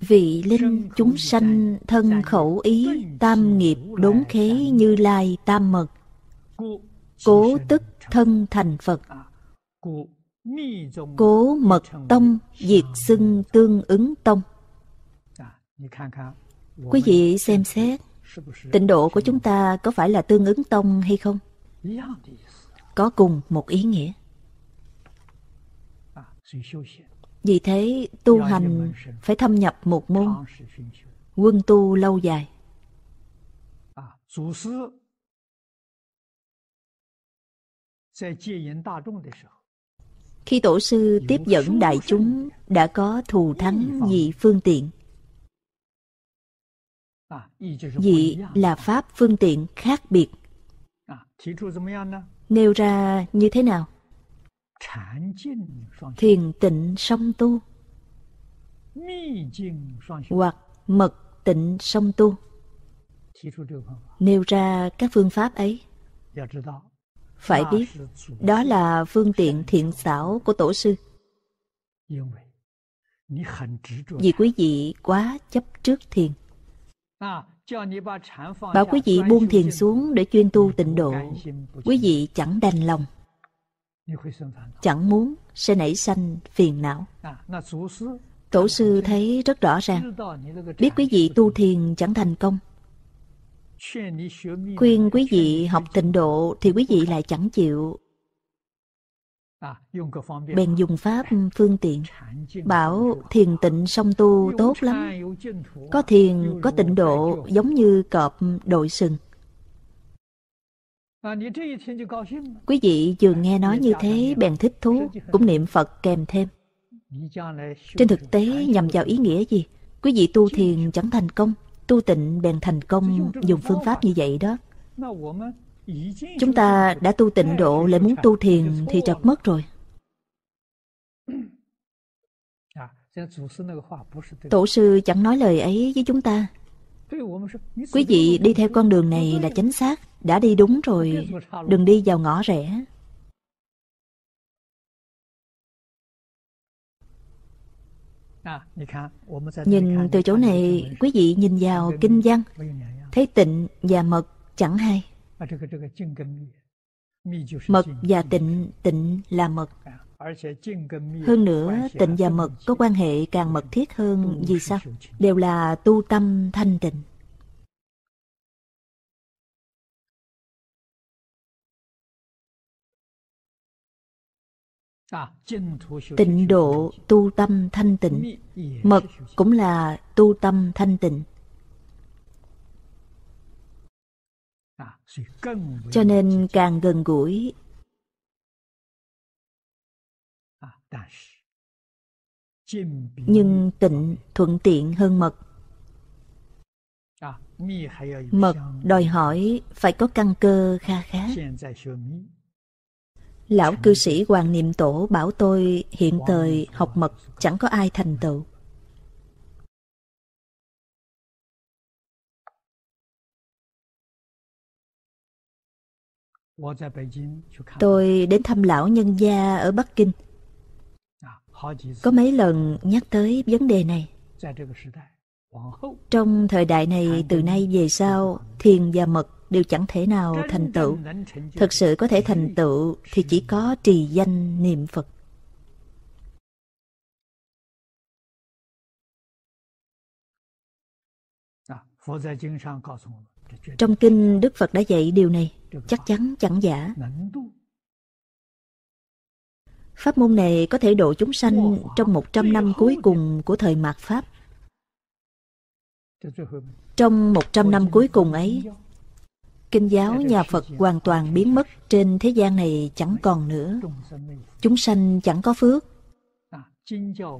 vị linh chúng sanh thân khẩu ý tam nghiệp đốn khế như lai tam mật cố tức thân thành Phật. Cố mật tông diệt xưng tương ứng tông. Quý vị xem xét, tịnh độ của chúng ta có phải là tương ứng tông hay không? Có cùng một ý nghĩa. Vì thế, tu hành phải thâm nhập một môn, quân tu lâu dài. Khi tổ sư tiếp dẫn đại chúng đã có thù thắng dị phương tiện. Dị à, là pháp phương tiện khác biệt. À, nêu ra như thế nào? Thiền tịnh song tu hoặc mật tịnh song tu nêu ra các phương pháp ấy phải biết đó là phương tiện thiện xảo của tổ sư vì quý vị quá chấp trước thiền bảo quý vị buông thiền xuống để chuyên tu tịnh độ quý vị chẳng đành lòng chẳng muốn sẽ nảy sanh phiền não tổ sư thấy rất rõ ràng biết quý vị tu thiền chẳng thành công khuyên quý vị học tịnh độ thì quý vị lại chẳng chịu bèn dùng pháp phương tiện bảo thiền tịnh song tu tốt lắm có thiền có tịnh độ giống như cọp đội sừng quý vị vừa nghe nói như thế bèn thích thú cũng niệm phật kèm thêm trên thực tế nhằm vào ý nghĩa gì quý vị tu thiền chẳng thành công Tu tịnh bèn thành công dùng phương pháp như vậy đó. Chúng ta đã tu tịnh độ lại muốn tu thiền thì chật mất rồi. Tổ sư chẳng nói lời ấy với chúng ta. Quý vị đi theo con đường này là chính xác, đã đi đúng rồi, đừng đi vào ngõ rẽ. À. Nhìn từ chỗ này, quý vị nhìn vào kinh văn, thấy tịnh và mật chẳng hay. Mật và tịnh, tịnh là mật. Hơn nữa, tịnh và mật có quan hệ càng mật thiết hơn vì sao? Đều là tu tâm thanh tịnh. Tịnh độ tu tâm thanh tịnh Mật cũng là tu tâm thanh tịnh Cho nên càng gần gũi Nhưng tịnh thuận tiện hơn mật Mật đòi hỏi phải có căn cơ kha khá Lão cư sĩ Hoàng Niệm Tổ bảo tôi hiện thời học mật chẳng có ai thành tựu. Tôi đến thăm lão nhân gia ở Bắc Kinh. À, có mấy lần nhắc tới vấn đề này. Trong thời đại này từ nay về sau, thiền và mật đều chẳng thể nào thành tựu. thực sự có thể thành tựu thì chỉ có trì danh niệm Phật. Trong kinh Đức Phật đã dạy điều này, chắc chắn chẳng giả. Pháp môn này có thể độ chúng sanh trong 100 năm cuối cùng của thời mạt Pháp. Trong 100 năm cuối cùng ấy, Kinh giáo nhà Phật hoàn toàn biến mất trên thế gian này chẳng còn nữa. Chúng sanh chẳng có phước.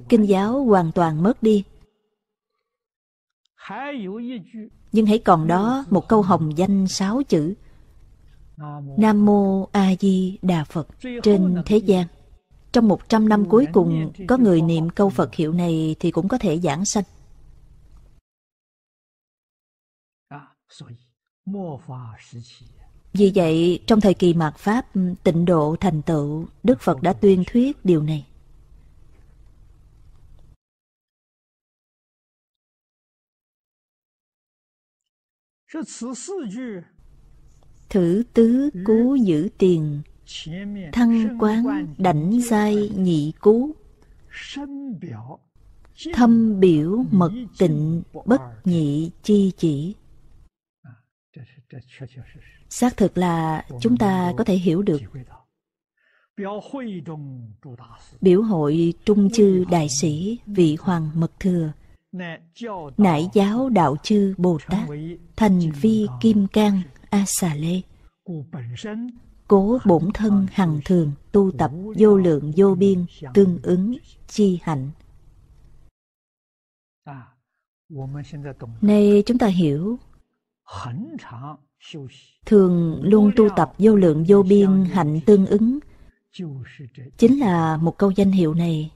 Kinh giáo hoàn toàn mất đi. Nhưng hãy còn đó một câu hồng danh sáu chữ Nam Mô A Di Đà Phật trên thế gian. Trong 100 năm cuối cùng có người niệm câu Phật hiệu này thì cũng có thể giảng sanh. Vì vậy, trong thời kỳ mạt Pháp ừ, tịnh độ thành tựu, Đức Phật đã tuyên thuyết điều này. Thử tứ cú giữ tiền, thăng quán đảnh giai nhị cú, thâm biểu mật tịnh bất nhị chi chỉ. Xác thực là chúng ta có thể hiểu được Biểu hội Trung Chư Đại Sĩ Vị Hoàng Mật Thừa Nải giáo Đạo Chư Bồ Tát Thành Vi Kim Cang A Xà Lê Cố bổn thân hằng thường tu tập vô lượng vô biên tương ứng chi hạnh à, Nay chúng ta hiểu thường luôn tu tập vô lượng vô biên hạnh tương ứng chính là một câu danh hiệu này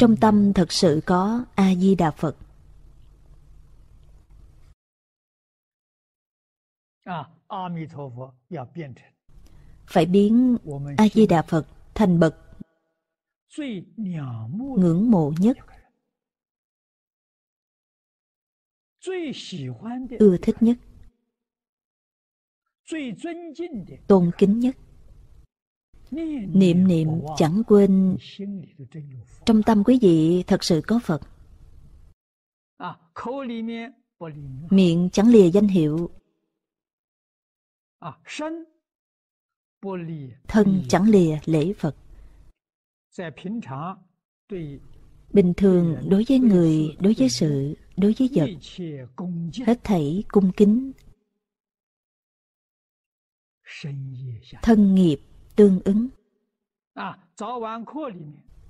trong tâm thật sự có a di đà phật phải biến a di đà phật thành bậc ngưỡng mộ nhất ưa thích nhất tôn kính nhất niệm niệm chẳng quên trong tâm quý vị thật sự có phật miệng chẳng lìa danh hiệu thân chẳng lìa lễ phật bình thường đối với người đối với sự đối với vật hết thảy cung kính thân nghiệp tương ứng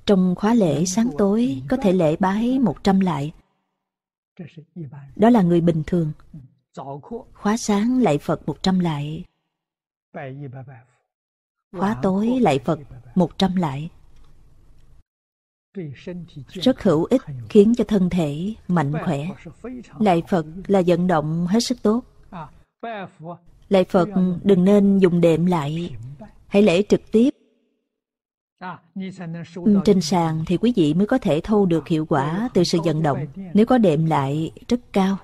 trong khóa lễ sáng tối có thể lễ bái 100 lại. Đó là người bình thường. Khóa sáng lại Phật 100 lại. Khóa tối lại Phật 100 lại rất hữu ích khiến cho thân thể mạnh khỏe. Lạy Phật là vận động hết sức tốt. À, Lạy Phật đừng nên dùng đệm lại, hãy lễ trực tiếp. À, ừ, trên sàn thì quý vị mới có thể thu được à, hiệu quả từ sự vận động. Nếu có đệm lại rất cao,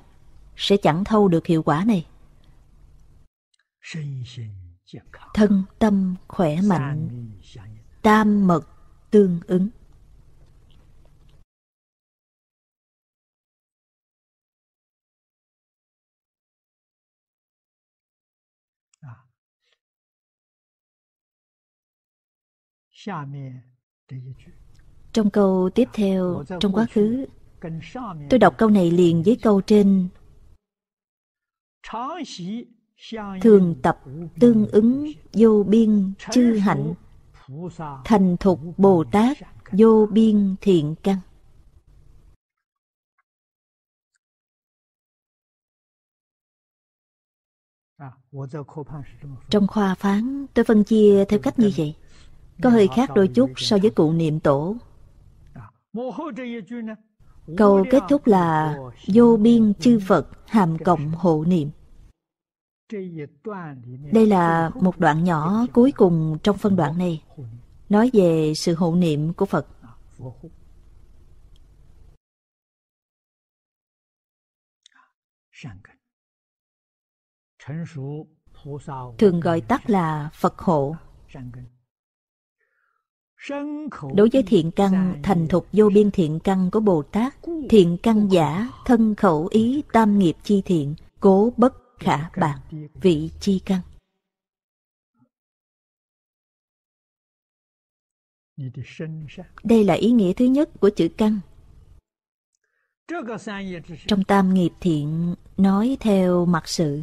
sẽ chẳng thâu được hiệu quả này. Thân tâm khỏe mạnh, tam mật tương ứng. Trong câu tiếp theo, trong quá khứ, tôi đọc câu này liền với câu trên. Thường tập tương ứng vô biên chư hạnh, thành thục Bồ Tát vô biên thiện căn. Trong khoa phán, tôi phân chia theo cách như vậy có hơi khác đôi chút so với cụ niệm tổ. Câu kết thúc là vô biên chư Phật hàm cộng hộ niệm. Đây là một đoạn nhỏ cuối cùng trong phân đoạn này, nói về sự hộ niệm của Phật. Thường gọi tắt là Phật hộ. Đối với thiện căn thành thục vô biên thiện căn của Bồ Tát, thiện căn giả, thân khẩu ý tam nghiệp chi thiện, cố bất khả bạc, vị chi căn. Đây là ý nghĩa thứ nhất của chữ căn. Trong tam nghiệp thiện nói theo mặt sự,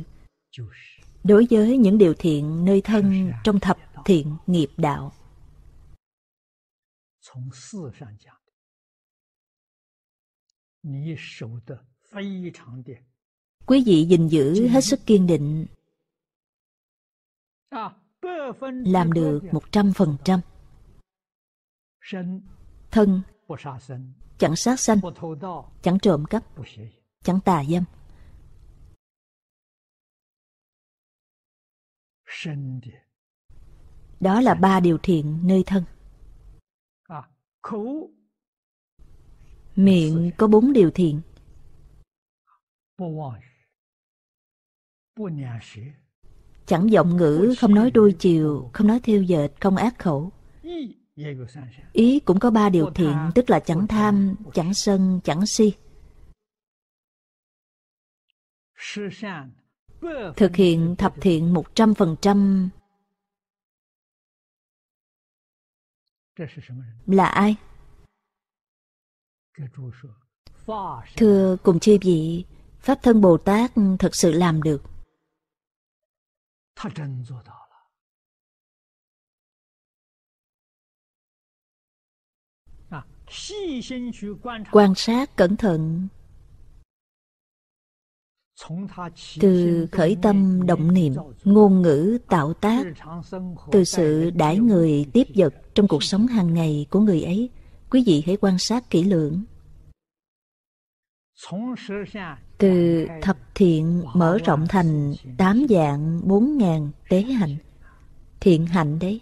đối với những điều thiện nơi thân trong thập thiện nghiệp đạo 从事上讲的，你守得非常的。Quý vị gìn giữ hết sức kiên định. Làm được một trăm phần trăm. Thân chẳng sát sanh, chẳng trộm cắp, chẳng tà dâm. Đó là ba điều thiện nơi thân. Miệng có bốn điều thiện. Chẳng giọng ngữ, không nói đôi chiều, không nói thiêu dệt, không ác khẩu. Ý cũng có ba điều thiện, tức là chẳng tham, chẳng sân, chẳng si. Thực hiện thập thiện một trăm phần trăm là ai thưa cùng chư vị pháp thân bồ tát thật sự làm được quan sát cẩn thận từ khởi tâm động niệm ngôn ngữ tạo tác từ sự đãi người tiếp vật trong cuộc sống hàng ngày của người ấy quý vị hãy quan sát kỹ lưỡng từ thập thiện mở rộng thành tám dạng bốn ngàn tế hạnh thiện hạnh đấy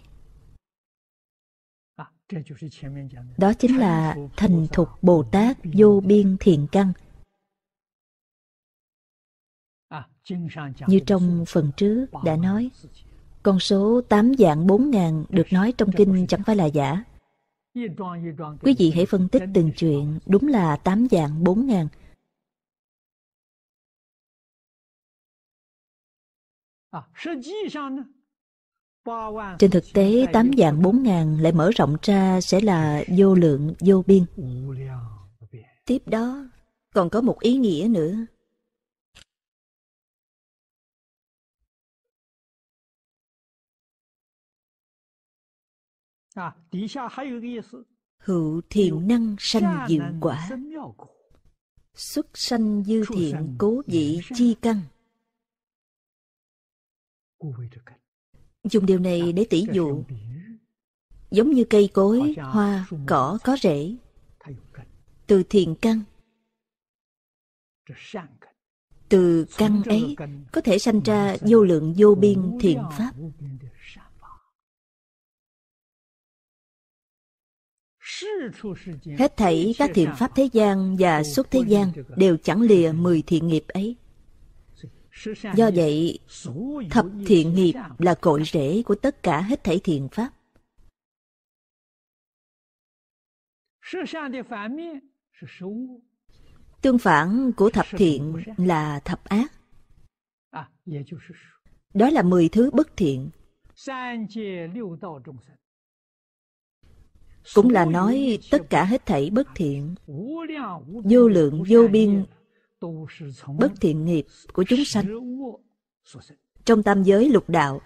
đó chính là thành thục bồ tát vô biên thiện căn Như trong phần trước đã nói, con số 8 dạng 4 ngàn được nói trong kinh chẳng phải là giả. Quý vị hãy phân tích từng chuyện đúng là 8 dạng 4 ngàn. Trên thực tế, 8 dạng 4 ngàn lại mở rộng ra sẽ là vô lượng, vô biên. Tiếp đó, còn có một ý nghĩa nữa Hữu thiện năng sanh diệu quả Xuất sanh dư thiện cố dị chi căn Dùng điều này để tỉ dụ Giống như cây cối, hoa, cỏ có rễ Từ thiện căn Từ căn ấy có thể sanh ra vô lượng vô biên thiện pháp Hết thảy các thiện pháp thế gian và xuất thế gian đều chẳng lìa mười thiện nghiệp ấy. Do vậy, thập thiện nghiệp là cội rễ của tất cả hết thảy thiện pháp. Tương phản của thập thiện là thập ác. Đó là mười thứ bất thiện cũng là nói tất cả hết thảy bất thiện vô lượng vô biên bất thiện nghiệp của chúng sanh trong tam giới lục đạo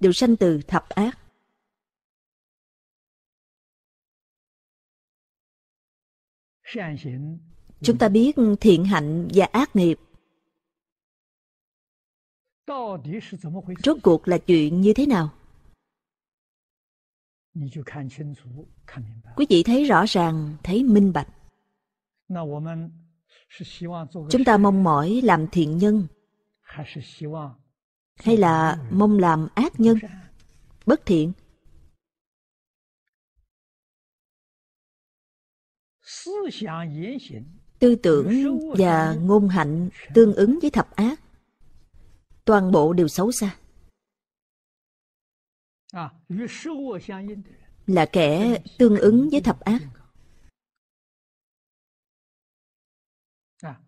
đều sanh từ thập ác chúng ta biết thiện hạnh và ác nghiệp Rốt cuộc là chuyện như thế nào? Quý vị thấy rõ ràng, thấy minh bạch. Chúng ta mong mỏi làm thiện nhân hay là mong làm ác nhân, bất thiện. Tư tưởng và ngôn hạnh tương ứng với thập ác toàn bộ đều xấu xa. À, Là kẻ tương ứng với thập ác. À,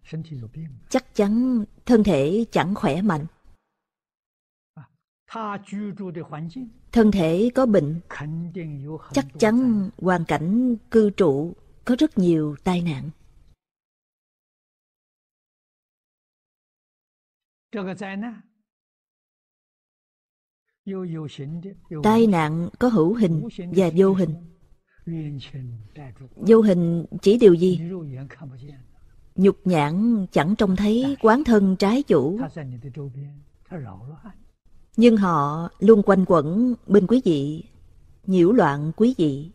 chắc chắn thân thể chẳng khỏe mạnh. À, thân thể có bệnh, chắc chắn hoàn cảnh cư trụ có rất nhiều tai nạn. tai nạn có hữu hình và vô hình vô hình chỉ điều gì nhục nhãn chẳng trông thấy quán thân trái chủ nhưng họ luôn quanh quẩn bên quý vị nhiễu loạn quý vị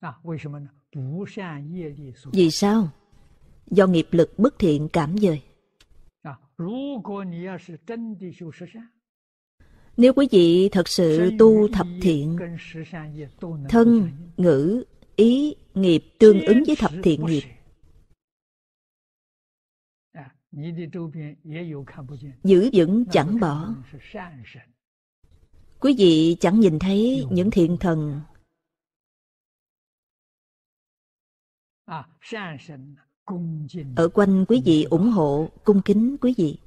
à, vì sao do nghiệp lực bất thiện cảm dời. À, Nếu quý vị thật sự tu thập thiện, thân, ngữ, ý, nghiệp tương ứng với thập thiện nghiệp, à, giữ vững chẳng bỏ. Quý vị chẳng nhìn thấy những thiện thần à, ở quanh quý vị ủng hộ, cung kính quý vị.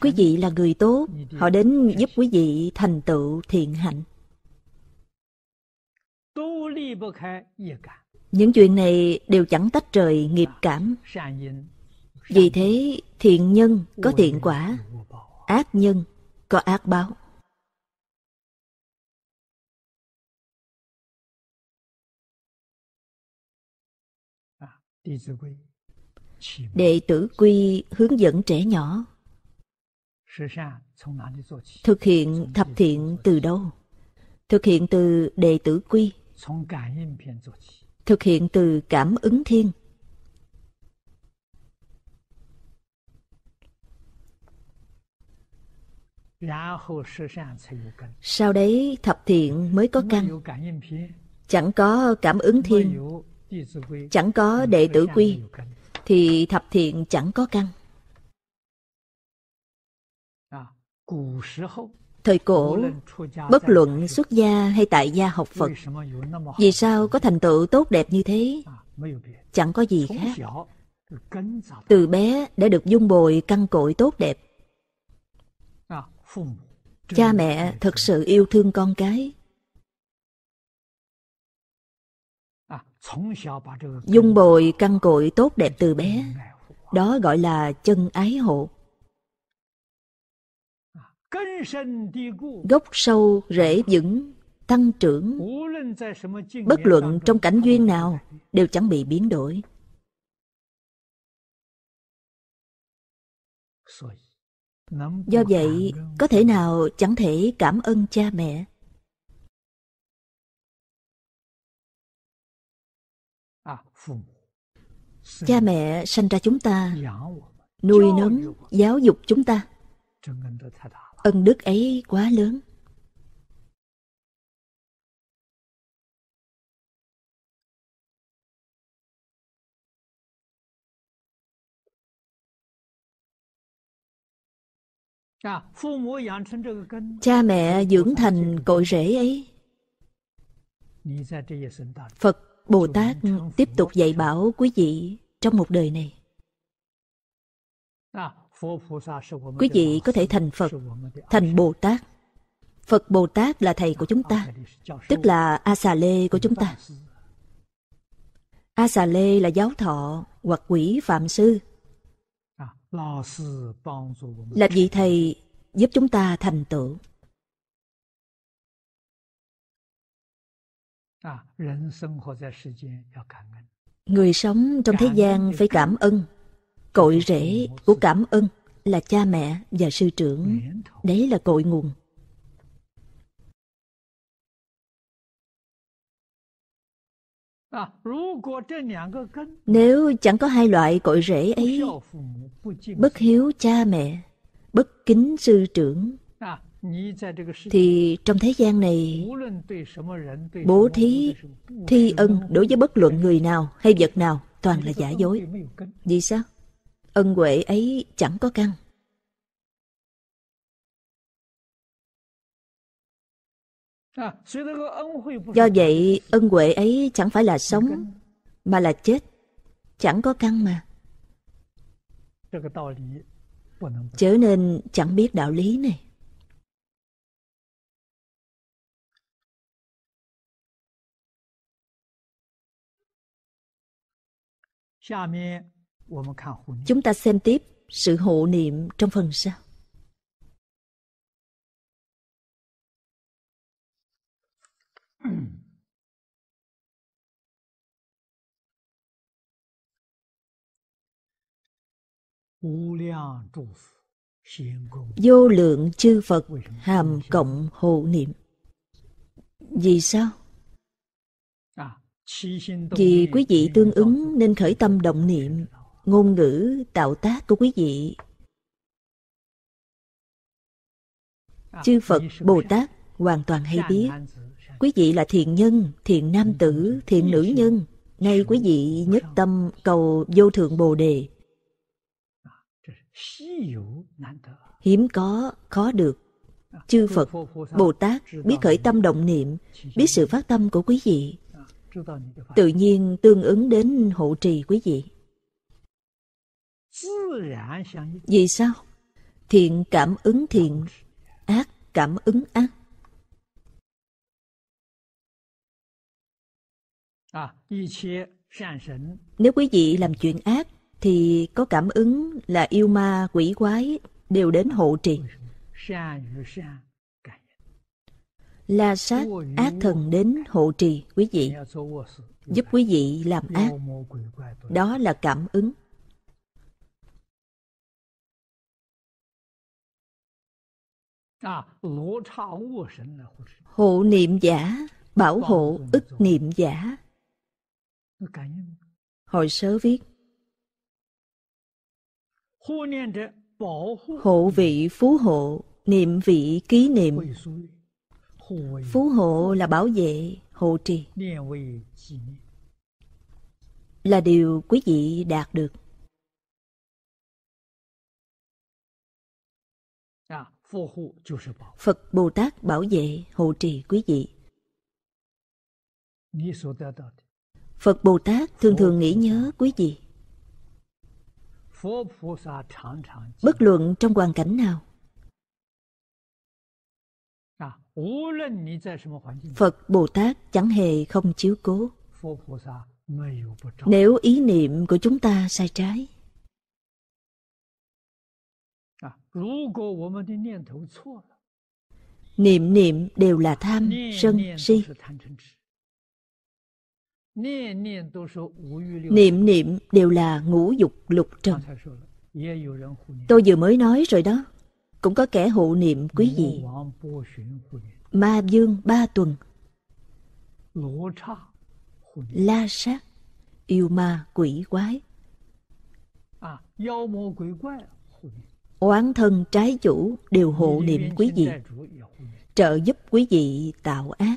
Quý vị là người tốt, họ đến giúp quý vị thành tựu thiện hạnh. Những chuyện này đều chẳng tách rời nghiệp cảm. Vì thế, thiện nhân có thiện quả, ác nhân có ác báo. Đệ tử quy hướng dẫn trẻ nhỏ Thực hiện thập thiện từ đâu? Thực hiện từ đệ tử quy Thực hiện từ cảm ứng thiên Sau đấy thập thiện mới có căn Chẳng có cảm ứng thiên chẳng có đệ tử quy thì thập thiện chẳng có căn thời cổ bất luận xuất gia hay tại gia học phật vì sao có thành tựu tốt đẹp như thế chẳng có gì khác từ bé đã được dung bồi căn cội tốt đẹp cha mẹ thật sự yêu thương con cái Dung bồi căn cội tốt đẹp từ bé, đó gọi là chân ái hộ. Gốc sâu, rễ vững, tăng trưởng, bất luận trong cảnh duyên nào đều chẳng bị biến đổi. Do vậy, có thể nào chẳng thể cảm ơn cha mẹ Cha mẹ sanh ra chúng ta, nuôi nấng, giáo dục chúng ta. Ân đức ấy quá lớn. Cha mẹ dưỡng thành cội rễ ấy. Phật Bồ Tát tiếp tục dạy bảo quý vị trong một đời này. À, quý vị có thể thành Phật, thành Bồ Tát. Phật Bồ Tát là thầy của chúng ta, tức là A Xà Lê của chúng ta. A Xà Lê là giáo thọ hoặc quỷ phạm sư. À, là vị thầy giúp chúng ta thành tựu. Người sống trong thế gian phải cảm ơn. Cội rễ của cảm ơn là cha mẹ và sư trưởng. Đấy là cội nguồn. Nếu chẳng có hai loại cội rễ ấy, bất hiếu cha mẹ, bất kính sư trưởng, à, thì trong thế gian này bố thí thi ân đối với bất luận người nào hay vật nào toàn là giả dối vì sao ân huệ ấy chẳng có căn à, do vậy ân huệ ấy chẳng phải là sống mà là chết chẳng có căn mà chớ nên chẳng biết đạo lý này Chúng ta xem tiếp sự hộ niệm trong phần sau. Vô lượng chư Phật hàm cộng hộ niệm. Vì sao? Vì quý vị tương ứng nên khởi tâm động niệm, ngôn ngữ tạo tác của quý vị. Chư Phật, Bồ Tát hoàn toàn hay biết. Quý vị là thiện nhân, thiện nam tử, thiện nữ nhân. Nay quý vị nhất tâm cầu vô thượng Bồ Đề. Hiếm có, khó được. Chư Phật, Bồ Tát biết khởi tâm động niệm, biết sự phát tâm của quý vị tự nhiên tương ứng đến hộ trì quý vị. Vì sao? Thiện cảm ứng thiện, ác cảm ứng ác. Nếu quý vị làm chuyện ác, thì có cảm ứng là yêu ma, quỷ quái đều đến hộ trì la sát ác thần đến hộ trì quý vị, giúp quý vị làm ác. Đó là cảm ứng. Hộ niệm giả, bảo hộ ức niệm giả. Hồi sớ viết Hộ vị phú hộ, niệm vị ký niệm Phú hộ là bảo vệ, hộ trì Là điều quý vị đạt được Phật Bồ Tát bảo vệ, hộ trì quý vị Phật Bồ Tát thường thường nghĩ nhớ quý vị Bất luận trong hoàn cảnh nào Phật Bồ Tát chẳng hề không chiếu cố. Nếu ý niệm của chúng ta sai trái, à, niệm niệm đều là tham, sân, si. Niệm niệm đều là ngũ dục lục trần. Tôi vừa mới nói rồi đó cũng có kẻ hộ niệm quý vị. Ma Dương ba tuần La sát Yêu ma quỷ quái Oán thân trái chủ đều hộ niệm quý vị Trợ giúp quý vị tạo ác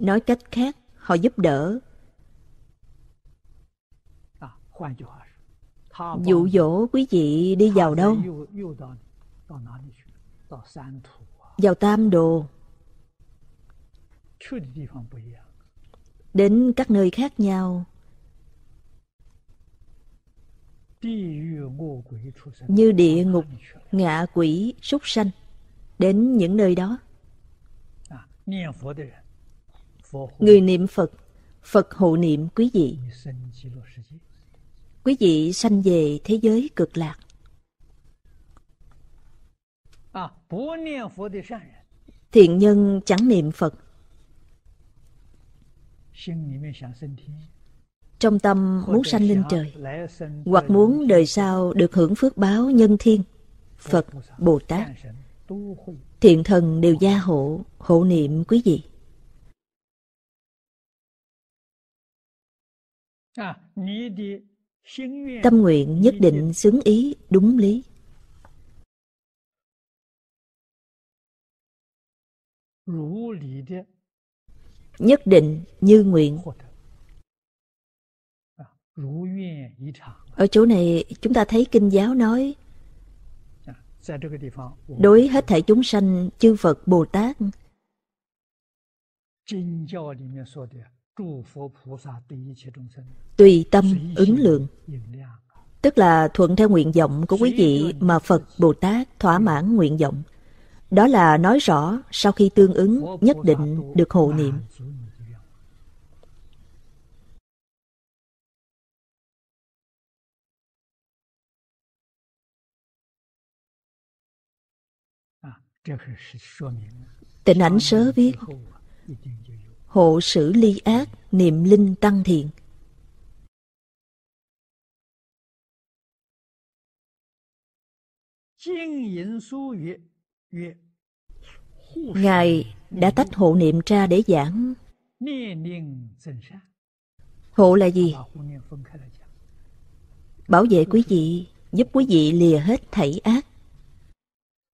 Nói cách khác Họ giúp đỡ dụ dỗ quý vị đi vào đâu? Vào tam đồ. Đến các nơi khác nhau. Như địa ngục, ngạ quỷ, súc sanh. Đến những nơi đó. Người niệm Phật, Phật hộ niệm quý vị quý vị sanh về thế giới cực lạc. À, thiện nhân chẳng niệm Phật. Trong tâm muốn sanh lên trời, hoặc muốn đời sau được hưởng phước báo nhân thiên, Phật, Bồ Tát, thiện thần đều gia hộ, hộ niệm quý vị. À, tâm nguyện nhất định xứng ý đúng lý nhất định như nguyện ở chỗ này chúng ta thấy kinh giáo nói đối hết thể chúng sanh chư phật bồ tát Tùy tâm ứng lượng Tức là thuận theo nguyện vọng của quý vị mà Phật Bồ Tát thỏa mãn nguyện vọng. Đó là nói rõ sau khi tương ứng nhất định được hộ niệm. Tịnh ảnh sớ viết hộ sử ly ác, niệm linh tăng thiện. Ngài đã tách hộ niệm ra để giảng. Hộ là gì? Bảo vệ quý vị, giúp quý vị lìa hết thảy ác.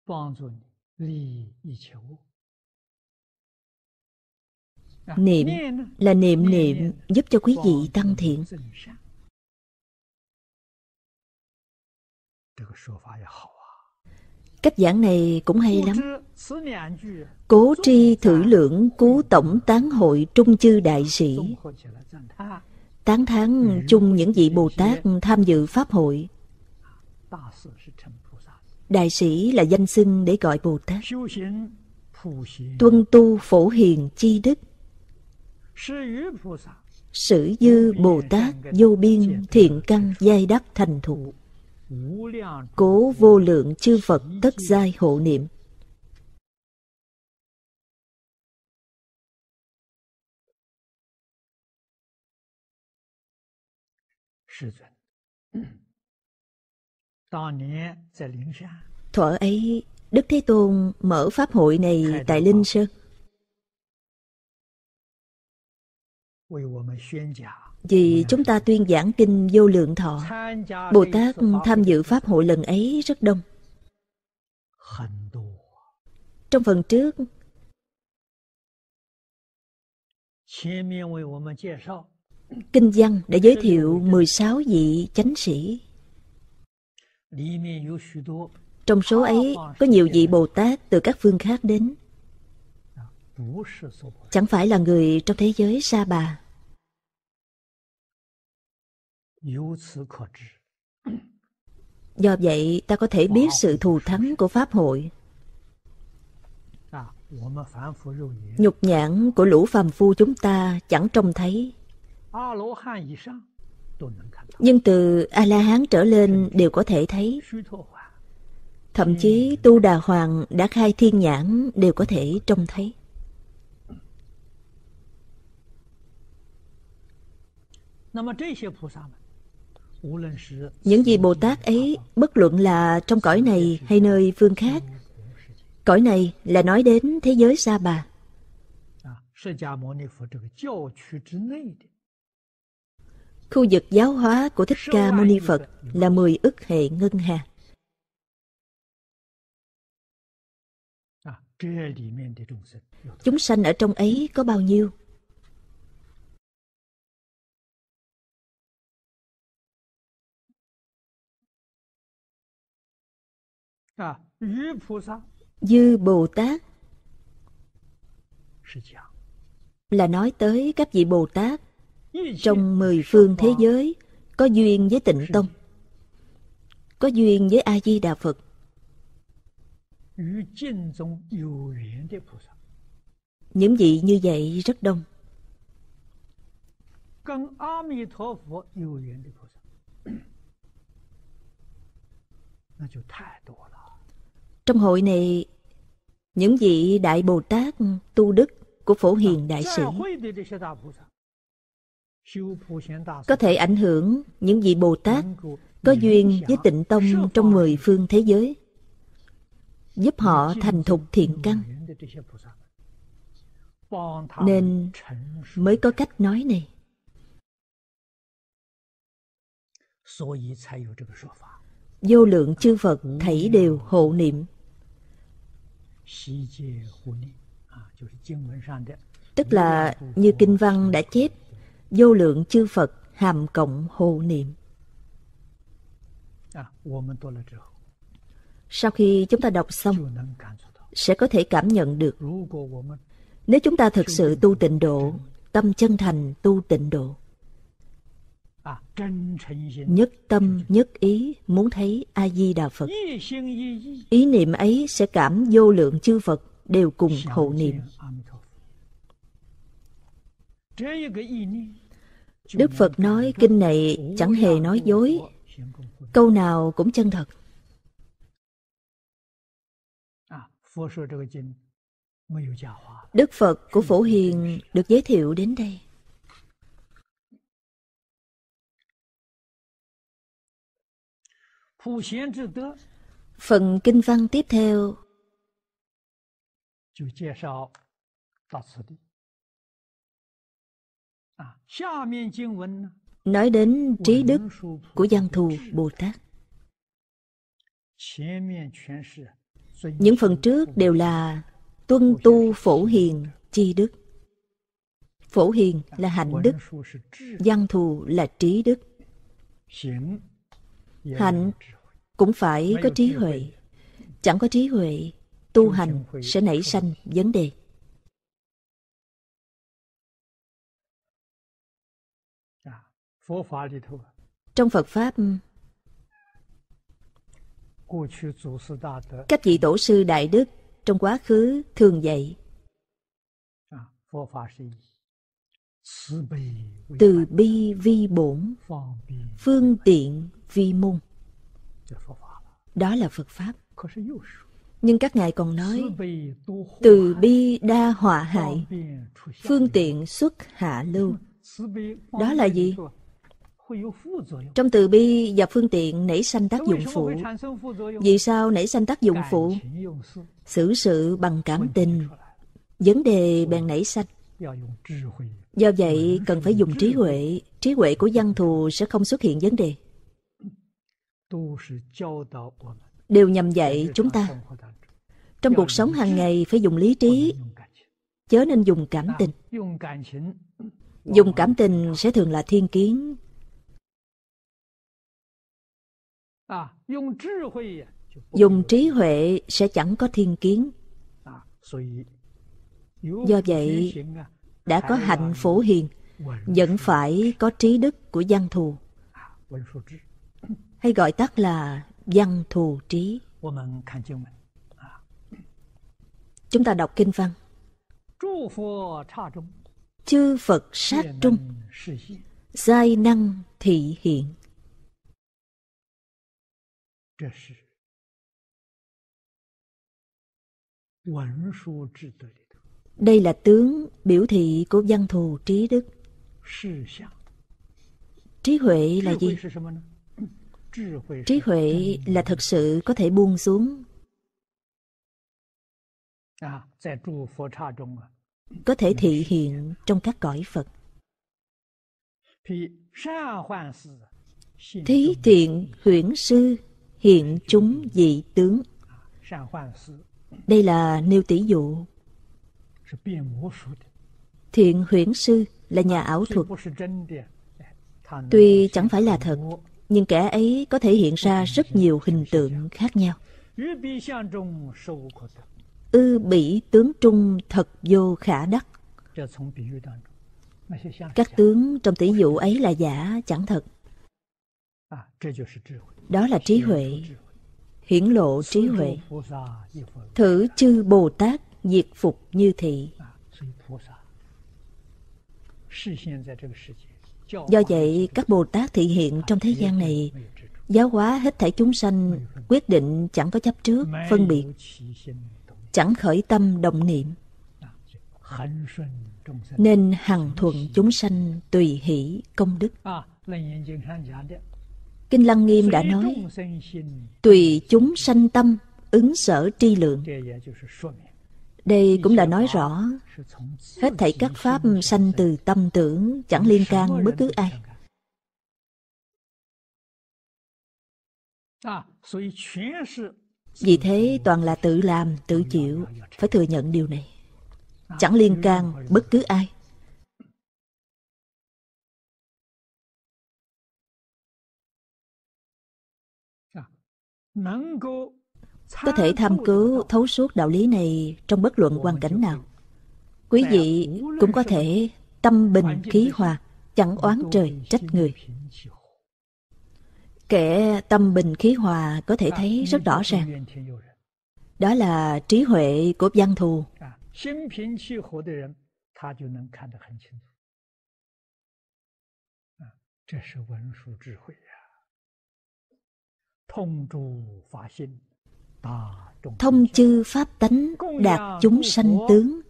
帮助你利益求。niệm là niệm niệm giúp cho quý vị tăng thiện à. cách giảng này cũng hay lắm cố tri thử lưỡng cú tổng tán hội trung chư đại sĩ tán thán chung những vị bồ tát tham dự pháp hội à, đại sĩ là danh xưng để gọi bồ tát tuân tu phổ hiền chi đức Sử dư Bồ Tát vô biên thiện căn giai đắc thành thụ Cố vô lượng chư Phật tất giai hộ niệm Thuở ấy, Đức Thế Tôn mở Pháp hội này tại Linh Sơn vì chúng ta tuyên giảng kinh vô lượng thọ bồ tát tham dự pháp hội lần ấy rất đông trong phần trước Kinh văn đã giới thiệu 16 vị chánh sĩ. Trong số ấy có nhiều vị Bồ Tát từ các phương khác đến chẳng phải là người trong thế giới sa bà do vậy ta có thể biết sự thù thắng của pháp hội nhục nhãn của lũ phàm phu chúng ta chẳng trông thấy nhưng từ a la hán trở lên đều có thể thấy thậm chí tu đà hoàng đã khai thiên nhãn đều có thể trông thấy Những gì Bồ Tát ấy bất luận là trong cõi này hay nơi phương khác Cõi này là nói đến thế giới Sa Bà à, Khu vực giáo hóa của Thích Ca Mâu Ni Phật là mười ức hệ ngân hà. À, Chúng sanh ở trong ấy có bao nhiêu? Dư Bồ Tát là nói tới các vị Bồ Tát trong mười phương thế giới có duyên với tịnh tông có duyên với a di đà phật những vị như vậy rất đông Trong hội này, những vị Đại Bồ Tát tu đức của Phổ Hiền Đại Sĩ có thể ảnh hưởng những vị Bồ Tát có duyên với tịnh tông trong mười phương thế giới, giúp họ thành thục thiện căn. Nên mới có cách nói này. Vô lượng chư Phật thảy đều hộ niệm Tức là như Kinh Văn đã chép, vô lượng chư Phật hàm cộng hồ niệm. À, Sau khi chúng ta đọc xong, sẽ có thể cảm nhận được. Nếu chúng ta thực sự tu tịnh độ, tâm chân thành tu tịnh độ, À, nhất tâm nhất ý muốn thấy a di đà phật ý niệm ấy sẽ cảm vô lượng chư phật đều cùng hộ niệm đức phật nói kinh này chẳng hề nói dối câu nào cũng chân thật à, đức phật của phổ hiền được giới thiệu đến đây Phần kinh văn tiếp theo nói đến trí đức của văn Thù Bồ Tát. Những phần trước đều là tuân tu phổ hiền chi đức. Phổ hiền là hạnh đức, văn Thù là trí đức. Hạnh cũng phải có trí huệ chẳng có trí huệ tu hành sẽ nảy sanh vấn đề trong phật pháp các vị tổ sư đại đức trong quá khứ thường dạy từ bi vi bổn phương tiện vi môn đó là Phật Pháp. Nhưng các ngài còn nói, từ bi đa họa hại, phương tiện xuất hạ lưu. Đó là gì? Trong từ bi và phương tiện nảy sanh tác dụng phụ. Vì sao nảy sanh tác dụng phụ? Xử sự bằng cảm tình. Vấn đề bèn nảy sanh. Do vậy, cần phải dùng trí huệ. Trí huệ của văn thù sẽ không xuất hiện vấn đề đều nhằm dạy chúng ta trong cuộc sống hàng ngày phải dùng lý trí chớ nên dùng cảm tình dùng cảm tình sẽ thường là thiên kiến dùng trí huệ sẽ chẳng có thiên kiến do vậy đã có hạnh phổ hiền vẫn phải có trí đức của văn thù hay gọi tắt là văn thù trí. Chúng ta đọc kinh văn. Chư Phật sát trung, giai năng thị hiện. Đây là tướng biểu thị của văn thù trí đức. Trí huệ là gì? trí huệ là thật sự có thể buông xuống à, à? có thể thị hiện trong các cõi phật thí thiện huyển sư hiện chúng dị tướng đây là nêu tỷ dụ thiện huyển sư là nhà ảo thuật tuy chẳng phải là thật nhưng kẻ ấy có thể hiện ra rất nhiều hình tượng khác nhau. Ư bỉ tướng trung thật vô khả đắc. Các tướng trong tỷ dụ ấy là giả, chẳng thật. Đó là trí huệ, hiển lộ trí huệ. Thử chư Bồ Tát diệt phục như thị. Do vậy, các Bồ Tát thị hiện trong thế gian này, giáo hóa hết thảy chúng sanh, quyết định chẳng có chấp trước, phân biệt, chẳng khởi tâm động niệm. Nên hằng thuận chúng sanh tùy hỷ công đức. Kinh Lăng Nghiêm đã nói, tùy chúng sanh tâm, ứng sở tri lượng. Đây cũng là nói rõ, hết thảy các pháp sanh từ tâm tưởng, chẳng liên can bất cứ ai. Vì thế toàn là tự làm, tự chịu, phải thừa nhận điều này. Chẳng liên can bất cứ ai. Năng có thể tham cứu thấu suốt đạo lý này trong bất luận hoàn cảnh nào. Quý vị cũng có thể tâm bình khí hòa, chẳng oán trời trách người. Kẻ tâm bình khí hòa có thể thấy rất rõ ràng. Đó là trí huệ của văn thù. thông là văn thù thông chư pháp tánh đạt chúng sanh tướng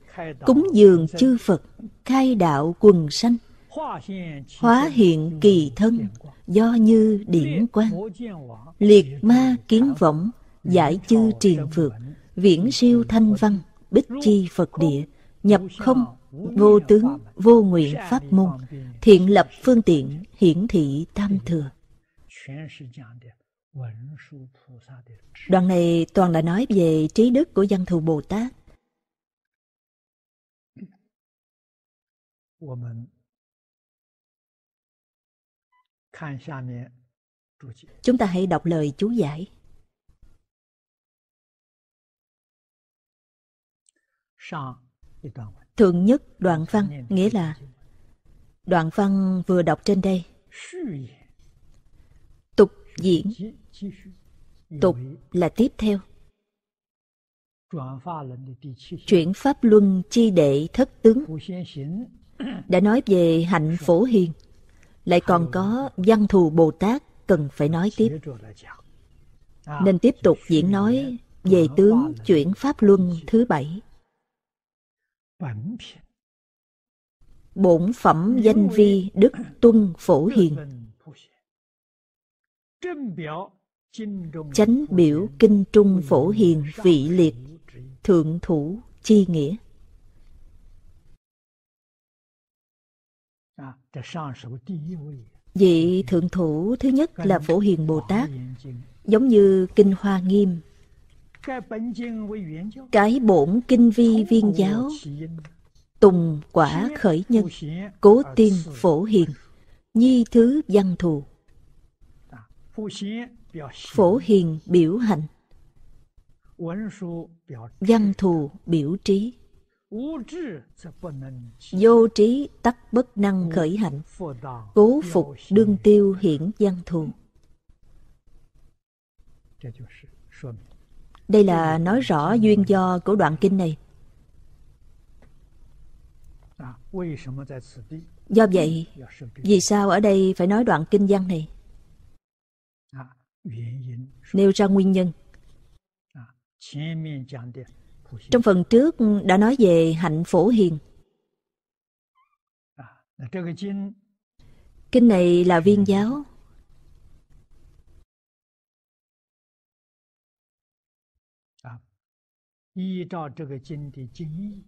cúng dường chư phật khai đạo quần sanh hóa hiện kỳ thân do như điển quang liệt ma kiến võng giải chư triền phược viễn siêu thanh văn bích chi phật địa nhập không vô tướng vô nguyện pháp môn thiện lập phương tiện hiển thị tam thừa Đoạn này toàn là nói về trí đức của văn thù Bồ Tát. Chúng ta hãy đọc lời chú giải. Thượng nhất đoạn văn nghĩa là đoạn văn vừa đọc trên đây diễn tục là tiếp theo chuyển pháp luân chi đệ thất tướng đã nói về hạnh phổ hiền lại còn có văn thù bồ tát cần phải nói tiếp nên tiếp tục diễn nói về tướng chuyển pháp luân thứ bảy bổn phẩm danh vi đức tuân phổ hiền Chánh biểu kinh trung phổ hiền vị liệt Thượng thủ chi nghĩa Vị thượng thủ thứ nhất là Phổ Hiền Bồ Tát Giống như Kinh Hoa Nghiêm Cái bổn kinh vi viên giáo Tùng quả khởi nhân Cố tiên phổ hiền Nhi thứ văn thù phổ hiền biểu hành văn thù biểu trí vô trí tắc bất năng khởi hạnh cố phục đương tiêu hiển văn thù đây là nói rõ duyên do của đoạn kinh này do vậy vì sao ở đây phải nói đoạn kinh văn này nêu ra nguyên nhân trong phần trước đã nói về hạnh phổ hiền kinh này là viên giáo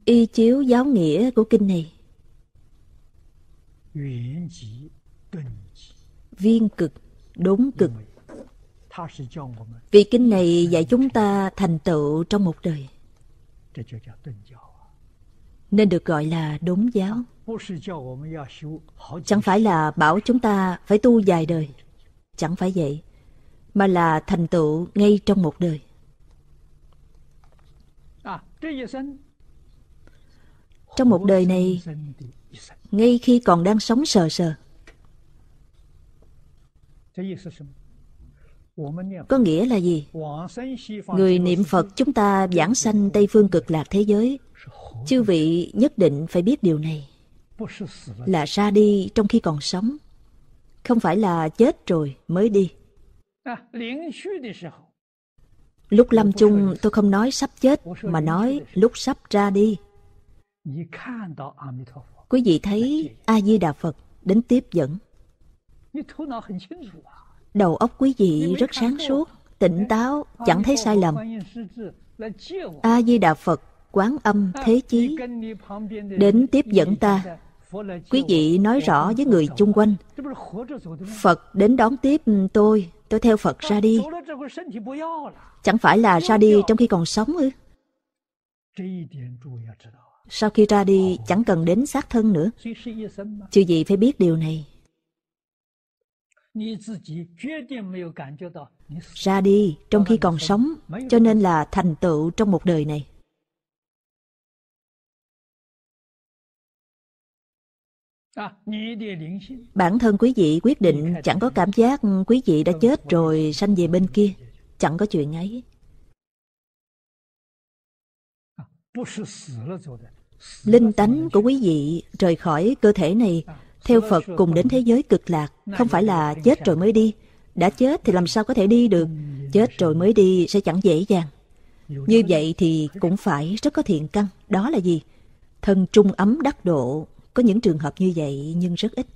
y chiếu giáo nghĩa của kinh này viên cực đốn cực Vị kinh này dạy chúng ta thành tựu trong một đời. Nên được gọi là đốn giáo. Chẳng phải là bảo chúng ta phải tu dài đời. Chẳng phải vậy, mà là thành tựu ngay trong một đời. Trong một đời này, ngay khi còn đang sống sờ sờ, có nghĩa là gì? Người niệm Phật chúng ta giảng sanh Tây Phương cực lạc thế giới. Chư vị nhất định phải biết điều này. Là ra đi trong khi còn sống. Không phải là chết rồi mới đi. Lúc lâm chung tôi không nói sắp chết mà nói lúc sắp ra đi. Quý vị thấy A Di Đà Phật đến tiếp dẫn. Đầu óc quý vị rất sáng suốt, tỉnh táo, chẳng thấy sai lầm. A-di-đà Phật, quán âm, thế chí, đến tiếp dẫn ta. Quý vị nói rõ với người chung quanh, Phật đến đón tiếp tôi, tôi theo Phật ra đi. Chẳng phải là ra đi trong khi còn sống ư? Sau khi ra đi, chẳng cần đến xác thân nữa. Chứ gì phải biết điều này ra đi trong khi còn sống cho nên là thành tựu trong một đời này à, bản thân quý vị quyết định chẳng có cảm giác quý vị đã chết rồi sanh về bên kia chẳng có chuyện ấy à, linh tánh của quý vị rời khỏi cơ thể này à theo Phật cùng đến thế giới cực lạc, không phải là chết rồi mới đi. Đã chết thì làm sao có thể đi được, chết rồi mới đi sẽ chẳng dễ dàng. Như vậy thì cũng phải rất có thiện căn, đó là gì? Thân trung ấm đắc độ, có những trường hợp như vậy nhưng rất ít.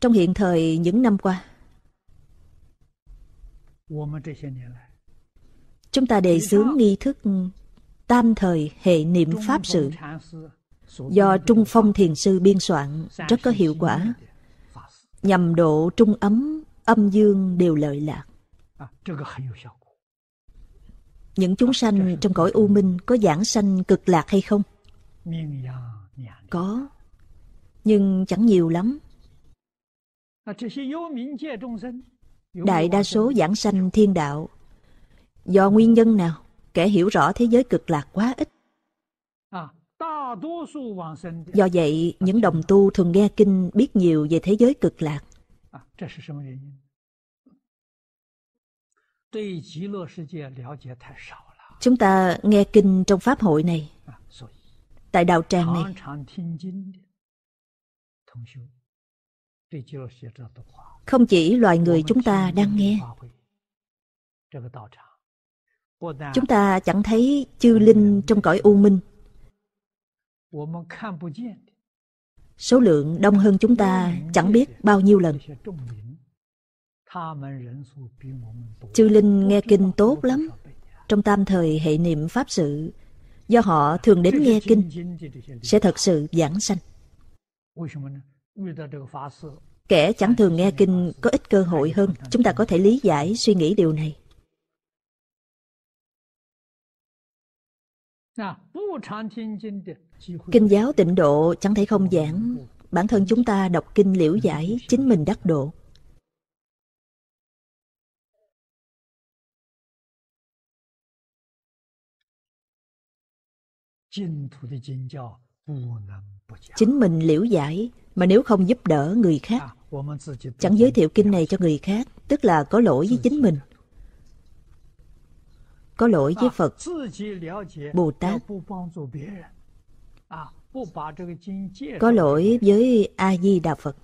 Trong hiện thời những năm qua, chúng ta đề xướng nghi thức tam thời hệ niệm pháp sự do Trung Phong Thiền Sư biên soạn rất có hiệu quả, nhằm độ trung ấm, âm dương đều lợi lạc. À, Những chúng à, sanh trong cõi u minh có giảng sanh cực lạc hay không? Có, nhưng chẳng nhiều lắm. À, Đại đa số giảng sanh thiên đạo do nguyên nhân nào? kẻ hiểu rõ thế giới cực lạc quá ít. À, Do vậy, những đồng tu thường nghe kinh biết nhiều về thế giới cực lạc. Chúng ta nghe kinh trong Pháp hội này, à, tại đạo tràng này, không chỉ loài người chúng ta đang nghe, Chúng ta chẳng thấy chư linh trong cõi u minh. Số lượng đông hơn chúng ta chẳng biết bao nhiêu lần. Chư linh nghe kinh tốt lắm. Trong tam thời hệ niệm Pháp sự, do họ thường đến nghe kinh, sẽ thật sự giảng sanh. Kẻ chẳng thường nghe kinh có ít cơ hội hơn, chúng ta có thể lý giải suy nghĩ điều này. Kinh giáo tịnh độ chẳng thể không giảng Bản thân chúng ta đọc kinh liễu giải Chính mình đắc độ Chính mình liễu giải Mà nếu không giúp đỡ người khác à, Chẳng giới thiệu kinh này cho người khác Tức là có lỗi với chính mình có lỗi với Phật. Bồ Tát có lỗi với A Di Đà Phật.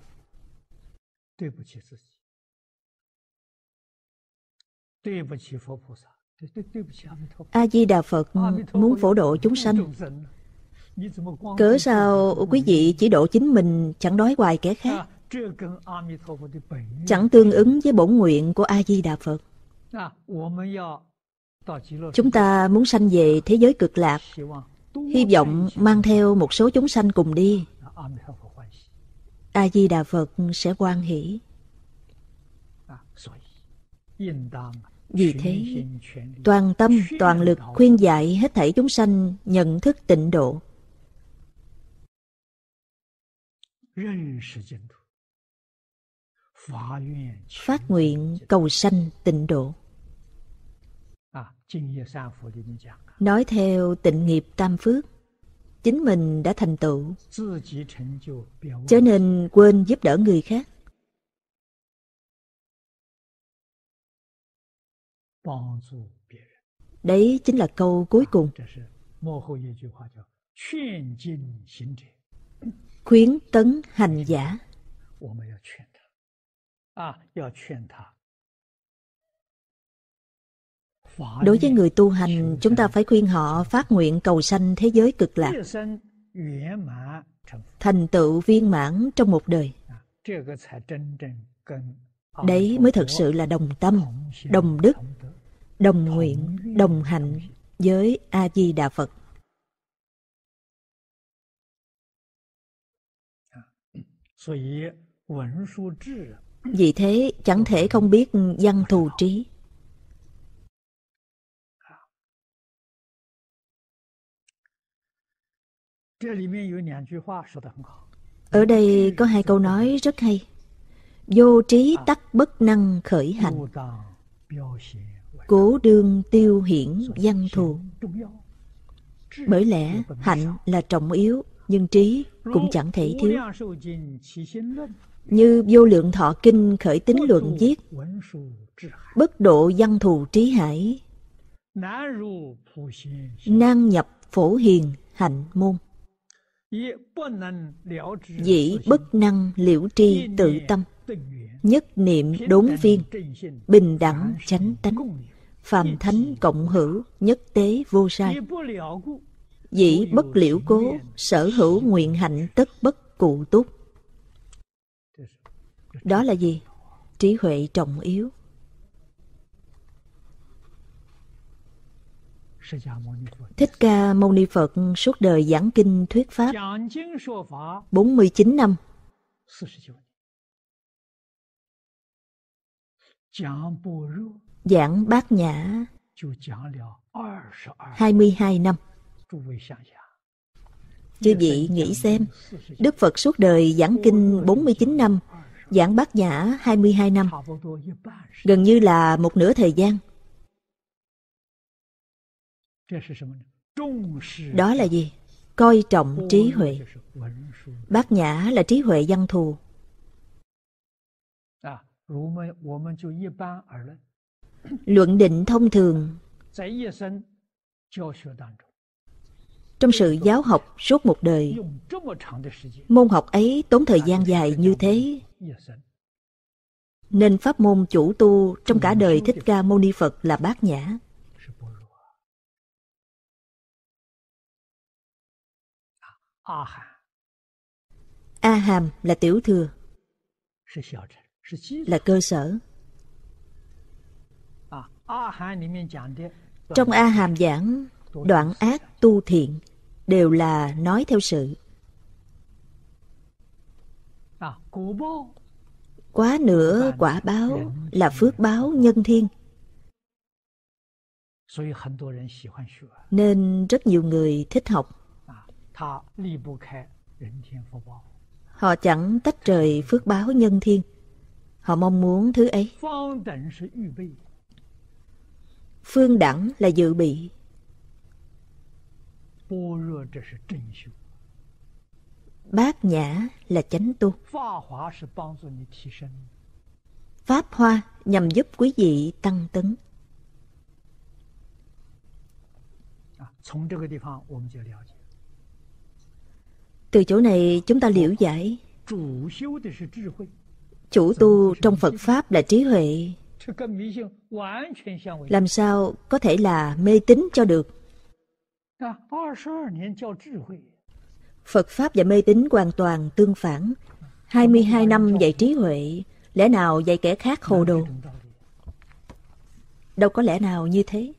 A Di Đà Phật muốn phổ độ chúng sanh. Cớ sao quý vị chỉ độ chính mình chẳng nói hoài kẻ khác? Chẳng tương ứng với bổn nguyện của A Di Đà Phật. Chúng ta muốn sanh về thế giới cực lạc, hy vọng mang theo một số chúng sanh cùng đi. A-di-đà Phật sẽ quan hỷ. Vì thế, toàn tâm, toàn lực khuyên dạy hết thảy chúng sanh nhận thức tịnh độ. Phát nguyện cầu sanh tịnh độ. À, à. Nói theo tịnh nghiệp tam phước, chính mình đã thành tựu, cho nên quên giúp đỡ người khác. Đấy chính là câu cuối à, cùng. Khuyến tấn hành giả. Đối với người tu hành, chúng ta phải khuyên họ phát nguyện cầu sanh thế giới cực lạc, thành tựu viên mãn trong một đời. Đấy mới thật sự là đồng tâm, đồng đức, đồng nguyện, đồng hạnh với A-di-đà Phật. Vì thế chẳng thể không biết văn thù trí Ở đây có hai câu nói rất hay. Vô trí tắc bất năng khởi hành. Cố đương tiêu hiển văn thù. Bởi lẽ hạnh là trọng yếu, nhưng trí cũng chẳng thể thiếu. Như vô lượng thọ kinh khởi tính luận viết, bất độ văn thù trí hải, nan nhập phổ hiền hạnh môn. Dĩ bất năng liễu tri tự tâm Nhất niệm đốn viên Bình đẳng chánh tánh Phàm thánh cộng hữu Nhất tế vô sai Dĩ bất liễu cố Sở hữu nguyện hạnh tất bất cụ túc Đó là gì? Trí huệ trọng yếu Thích Ca Mâu Ni Phật suốt đời giảng kinh thuyết pháp 49 năm. Giảng bát nhã 22 năm. Chư vị nghĩ xem, Đức Phật suốt đời giảng kinh 49 năm, giảng bát nhã 22 năm, gần như là một nửa thời gian. Đó là gì? Coi trọng trí huệ. Bát Nhã là trí huệ văn thù. Luận định thông thường trong sự giáo học suốt một đời môn học ấy tốn thời gian dài như thế nên pháp môn chủ tu trong cả đời thích ca mâu ni phật là bát nhã A hàm là tiểu thừa, là cơ sở. À, Trong A hàm giảng, đoạn ác tu thiện đều là nói theo sự. À, Quá nữa quả báo là phước báo nhân thiên. Nên rất nhiều người thích học. Họ chẳng tách rời phước báo nhân thiên. Họ mong muốn thứ ấy. Phương đẳng là dự bị. Bát nhã là chánh tu. Pháp hoa nhằm giúp quý vị tăng tấn. À, Từ từ chỗ này chúng ta liễu giải Chủ tu trong Phật Pháp là trí huệ Làm sao có thể là mê tín cho được Phật Pháp và mê tín hoàn toàn tương phản 22 năm dạy trí huệ Lẽ nào dạy kẻ khác hồ đồ Đâu có lẽ nào như thế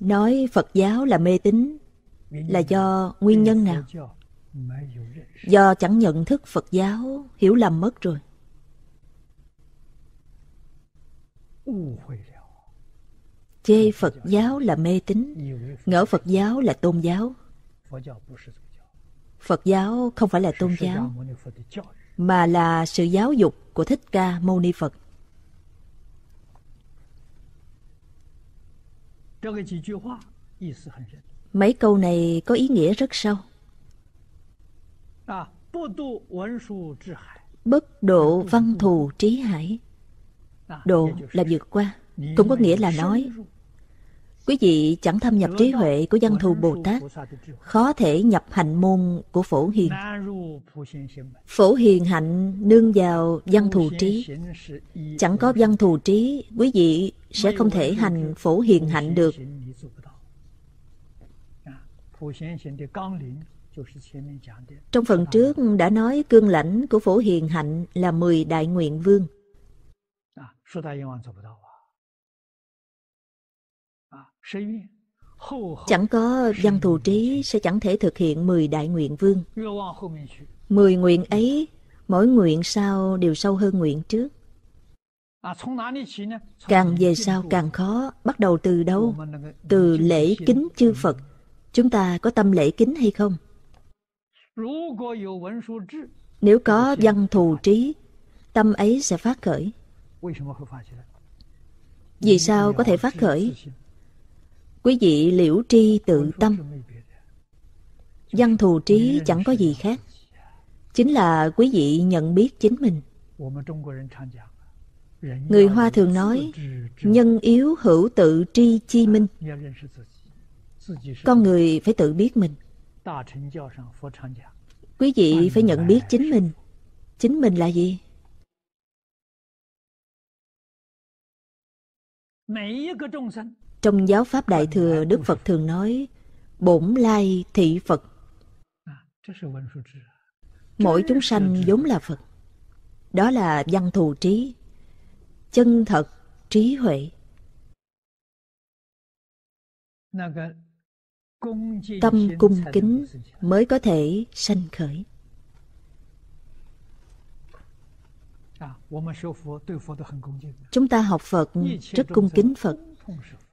nói Phật giáo là mê tín là do nguyên nhân nào? Do chẳng nhận thức Phật giáo, hiểu lầm mất rồi. Chê Phật giáo là mê tín, ngỡ Phật giáo là tôn giáo. Phật giáo không phải là tôn giáo, mà là sự giáo dục của Thích Ca Mâu Ni Phật. Mấy câu này có ý nghĩa rất sâu. Bất độ văn thù trí hải. Độ là vượt qua, cũng có nghĩa là nói Quý vị chẳng thâm nhập trí huệ của văn thù Bồ Tát, khó thể nhập hành môn của Phổ Hiền. Phổ Hiền hạnh nương vào văn thù trí. Chẳng có văn thù trí, quý vị sẽ không thể hành Phổ Hiền hạnh được. Trong phần trước đã nói cương lãnh của Phổ Hiền hạnh là mười đại nguyện vương. Chẳng có văn thù trí sẽ chẳng thể thực hiện 10 đại nguyện vương. 10 nguyện ấy, mỗi nguyện sau đều sâu hơn nguyện trước. Càng về sau càng khó, bắt đầu từ đâu? Từ lễ kính chư Phật. Chúng ta có tâm lễ kính hay không? Nếu có văn thù trí, tâm ấy sẽ phát khởi. Vì sao có thể phát khởi? Quý vị liễu tri tự tâm Văn thù trí chẳng có gì khác Chính là quý vị nhận biết chính mình Người Hoa thường nói Nhân yếu hữu tự tri chi minh Con người phải tự biết mình Quý vị phải nhận biết chính mình Chính mình là gì? Trong giáo pháp Đại Thừa, Đức Phật thường nói, bổn lai thị Phật. À, Mỗi chúng sanh vốn là Phật. Đó là văn thù trí, chân thật, trí huệ. Tâm cung kính mới có thể sanh khởi. À, chúng ta học Phật rất cung kính Phật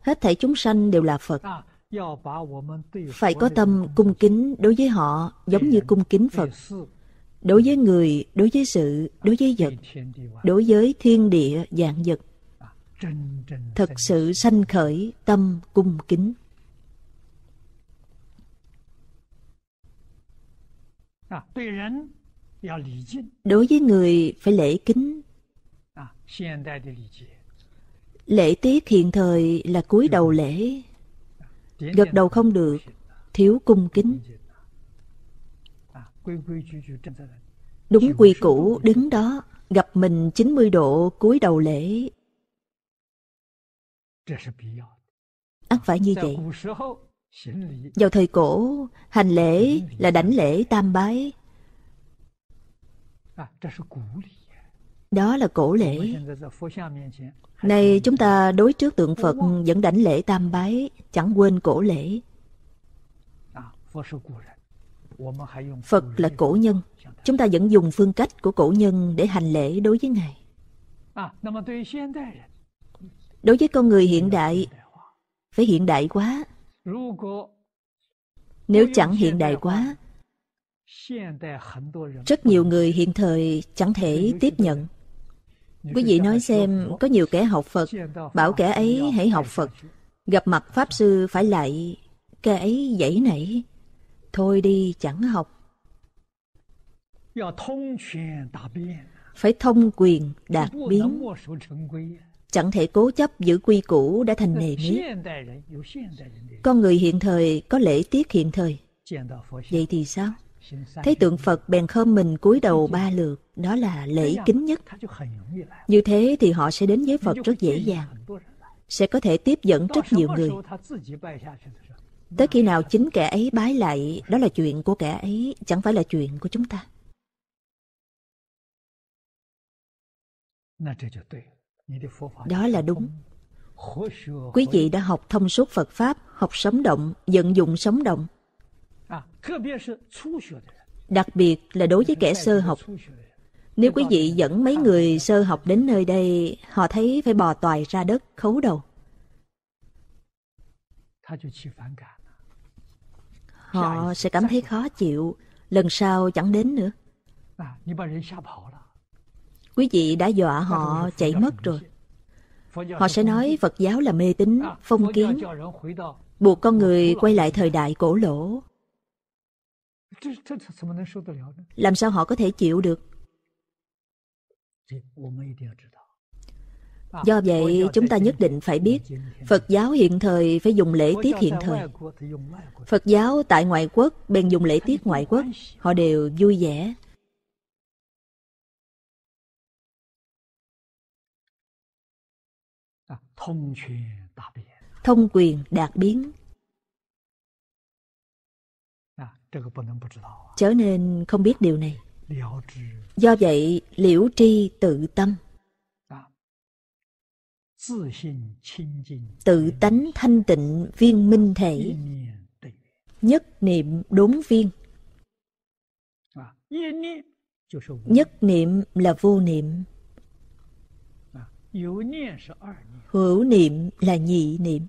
hết thảy chúng sanh đều là phật phải có tâm cung kính đối với họ giống như cung kính phật đối với người đối với sự đối với vật đối với thiên địa dạng vật thật sự sanh khởi tâm cung kính đối với người phải lễ kính Lễ tiết hiện thời là cúi đầu lễ Gật đầu không được Thiếu cung kính Đúng quy củ đứng đó Gặp mình 90 độ cúi đầu lễ Ăn phải như vậy Vào thời cổ Hành lễ là đảnh lễ tam bái đó là cổ lễ. Nay chúng ta đối trước tượng Phật vẫn đảnh lễ tam bái, chẳng quên cổ lễ. À, Phật là cổ nhân, chúng ta vẫn dùng phương cách của cổ nhân để hành lễ đối với Ngài. À, đối với con người hiện đại, phải hiện đại quá. Nếu chẳng hiện đại quá, rất nhiều người hiện thời chẳng thể tiếp nhận Quý vị nói xem, có nhiều kẻ học Phật, bảo kẻ ấy hãy học Phật. Gặp mặt Pháp Sư phải lại, kẻ ấy dãy nảy. Thôi đi, chẳng học. Phải thông quyền đạt biến. Chẳng thể cố chấp giữ quy củ đã thành nề nếp. Con người hiện thời có lễ tiết hiện thời. Vậy thì sao? thấy tượng phật bèn khom mình cúi đầu ba lượt đó là lễ kính nhất như thế thì họ sẽ đến với phật rất dễ dàng sẽ có thể tiếp dẫn rất nhiều người tới khi nào chính kẻ ấy bái lại đó là chuyện của kẻ ấy chẳng phải là chuyện của chúng ta đó là đúng quý vị đã học thông suốt phật pháp học sống động vận dụng sống động Đặc biệt là đối với kẻ sơ học. Nếu quý vị dẫn mấy người sơ học đến nơi đây, họ thấy phải bò toài ra đất khấu đầu. Họ sẽ cảm thấy khó chịu, lần sau chẳng đến nữa. À, quý vị đã dọa họ chạy mất rồi. Họ sẽ nói Phật giáo là mê tín, à, phong kiến, buộc con người quay lại thời đại cổ lỗ. Làm sao họ có thể chịu được? Do vậy, chúng ta nhất định phải biết Phật giáo hiện thời phải dùng lễ tiết hiện thời. Phật giáo tại ngoại quốc bèn dùng lễ tiết ngoại quốc, họ đều vui vẻ. À, thông quyền đạt biến trở nên không biết điều này do vậy liễu tri tự tâm à. tự tánh thanh tịnh viên minh thể nhất niệm đốn viên à, nhất niệm là vô à, niệm hữu niệm là nhị niệm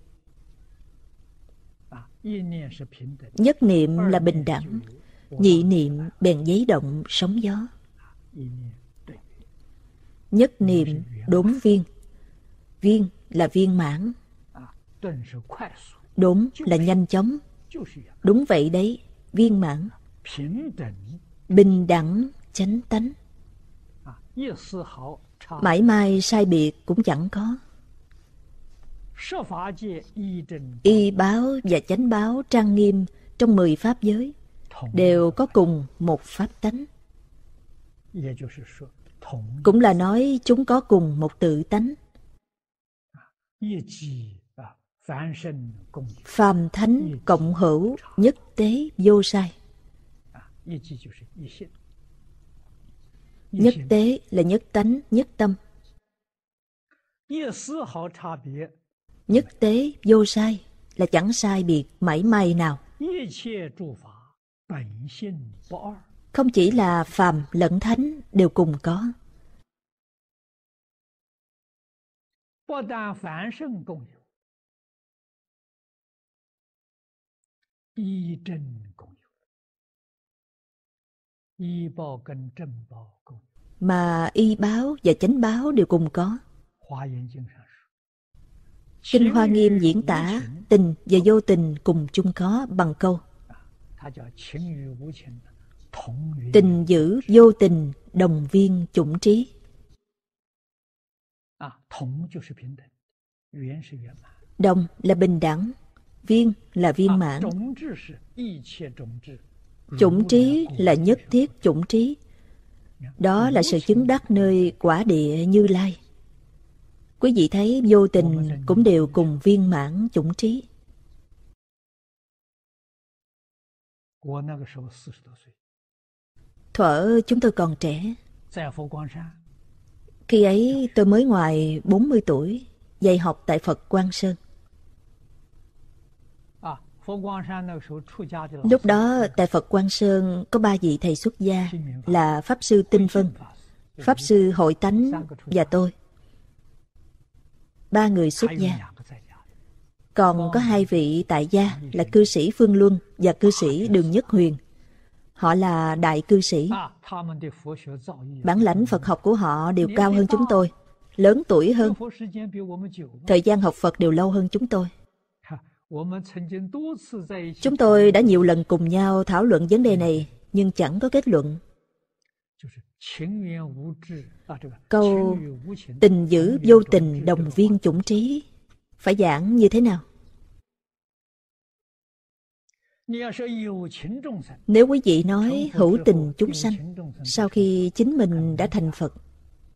Nhất niệm là bình đẳng, nhị niệm bèn giấy động sóng gió. Nhất niệm đốn viên, viên là viên mãn. À, đốn là nhanh chóng. À. Đúng vậy đấy, viên mãn. Bình đẳng, chánh tánh. À, Mãi mai sai biệt cũng chẳng có. Y báo và chánh báo trang nghiêm trong mười pháp giới đều có cùng một pháp tánh. Cũng là nói chúng có cùng một tự tánh. Phàm thánh cộng hữu nhất tế vô sai. Nhất tế là nhất tánh, nhất tâm. Nhất tế vô sai là chẳng sai biệt mảy may nào. Không chỉ là phàm lẫn thánh đều cùng có. mà y báo và chánh báo đều cùng có. Hoa Yên Kinh Kinh Hoa Nghiêm diễn tả tình và vô tình cùng chung có bằng câu Tình giữ vô tình đồng viên chủng trí à, Đồng là bình đẳng Viên là viên à, mãn Chủng trí là nhất thiết chủng trí Đó là sự chứng đắc nơi quả địa như lai Quý vị thấy vô tình cũng đều cùng viên mãn chủng trí. Thở chúng tôi còn trẻ, khi ấy tôi mới ngoài 40 tuổi, dạy học tại Phật Quang Sơn. À, Lúc đó tại Phật Quang Sơn có ba vị thầy xuất gia là Pháp Sư Tinh Vân, Pháp Sư Hội Tánh và tôi ba người xuất gia. Còn có hai vị tại gia là cư sĩ Phương Luân và cư sĩ Đường Nhất Huyền. Họ là đại cư sĩ. Bản lãnh Phật học của họ đều cao hơn chúng tôi, lớn tuổi hơn. Thời gian học Phật đều lâu hơn chúng tôi. Chúng tôi đã nhiều lần cùng nhau thảo luận vấn đề này, nhưng chẳng có kết luận. Câu tình giữ vô tình đồng viên chủng trí phải giảng như thế nào? Nếu quý vị nói hữu tình chúng sanh sau khi chính mình đã thành Phật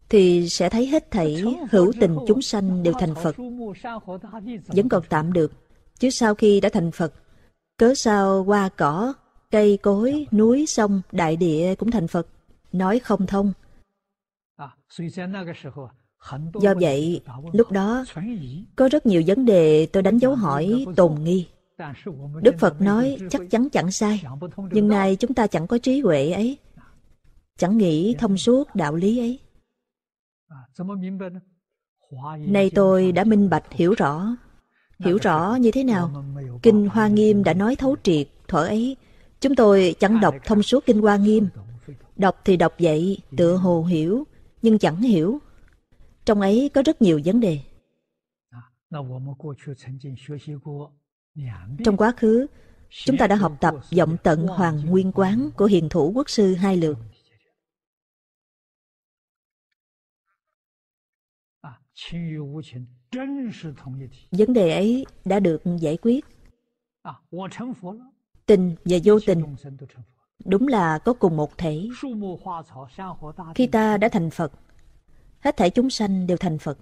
thì sẽ thấy hết thảy hữu tình chúng sanh đều thành Phật vẫn còn tạm được chứ sau khi đã thành Phật cớ sao hoa cỏ cây cối núi sông đại địa cũng thành Phật nói không thông. À, Do vậy, lúc đó có rất nhiều vấn đề tôi đánh dấu hỏi dạ, dạ, dạ, tồn nghi. Đức Phật nói chắc chắn chẳng sai, nhưng nay chúng ta chẳng có trí huệ ấy, chẳng nghĩ thông suốt đạo lý ấy. À, nay tôi đã minh bạch hiểu rõ. Hiểu rõ như thế nào? Kinh Hoa Nghiêm đã nói thấu triệt, thuở ấy. Chúng tôi chẳng đọc thông suốt Kinh Hoa Nghiêm, Đọc thì đọc vậy, tựa ừ. hồ hiểu, nhưng chẳng hiểu. Trong ấy có rất nhiều vấn đề. Trong quá khứ, chúng ta đã học tập giọng tận Hoàng Nguyên Quán của Hiền Thủ Quốc Sư hai lượt. Vấn đề ấy đã được giải quyết. Tình và vô tình đúng là có cùng một thể. Khi ta đã thành Phật, hết thể chúng sanh đều thành Phật.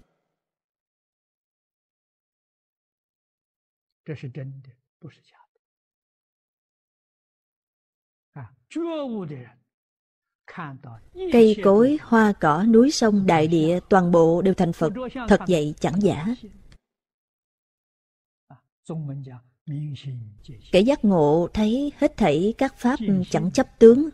Cây cối, hoa cỏ, núi sông, đại địa, toàn bộ đều thành Phật. Thật vậy chẳng giả. Kẻ giác ngộ thấy hết thảy các pháp chẳng chấp tướng.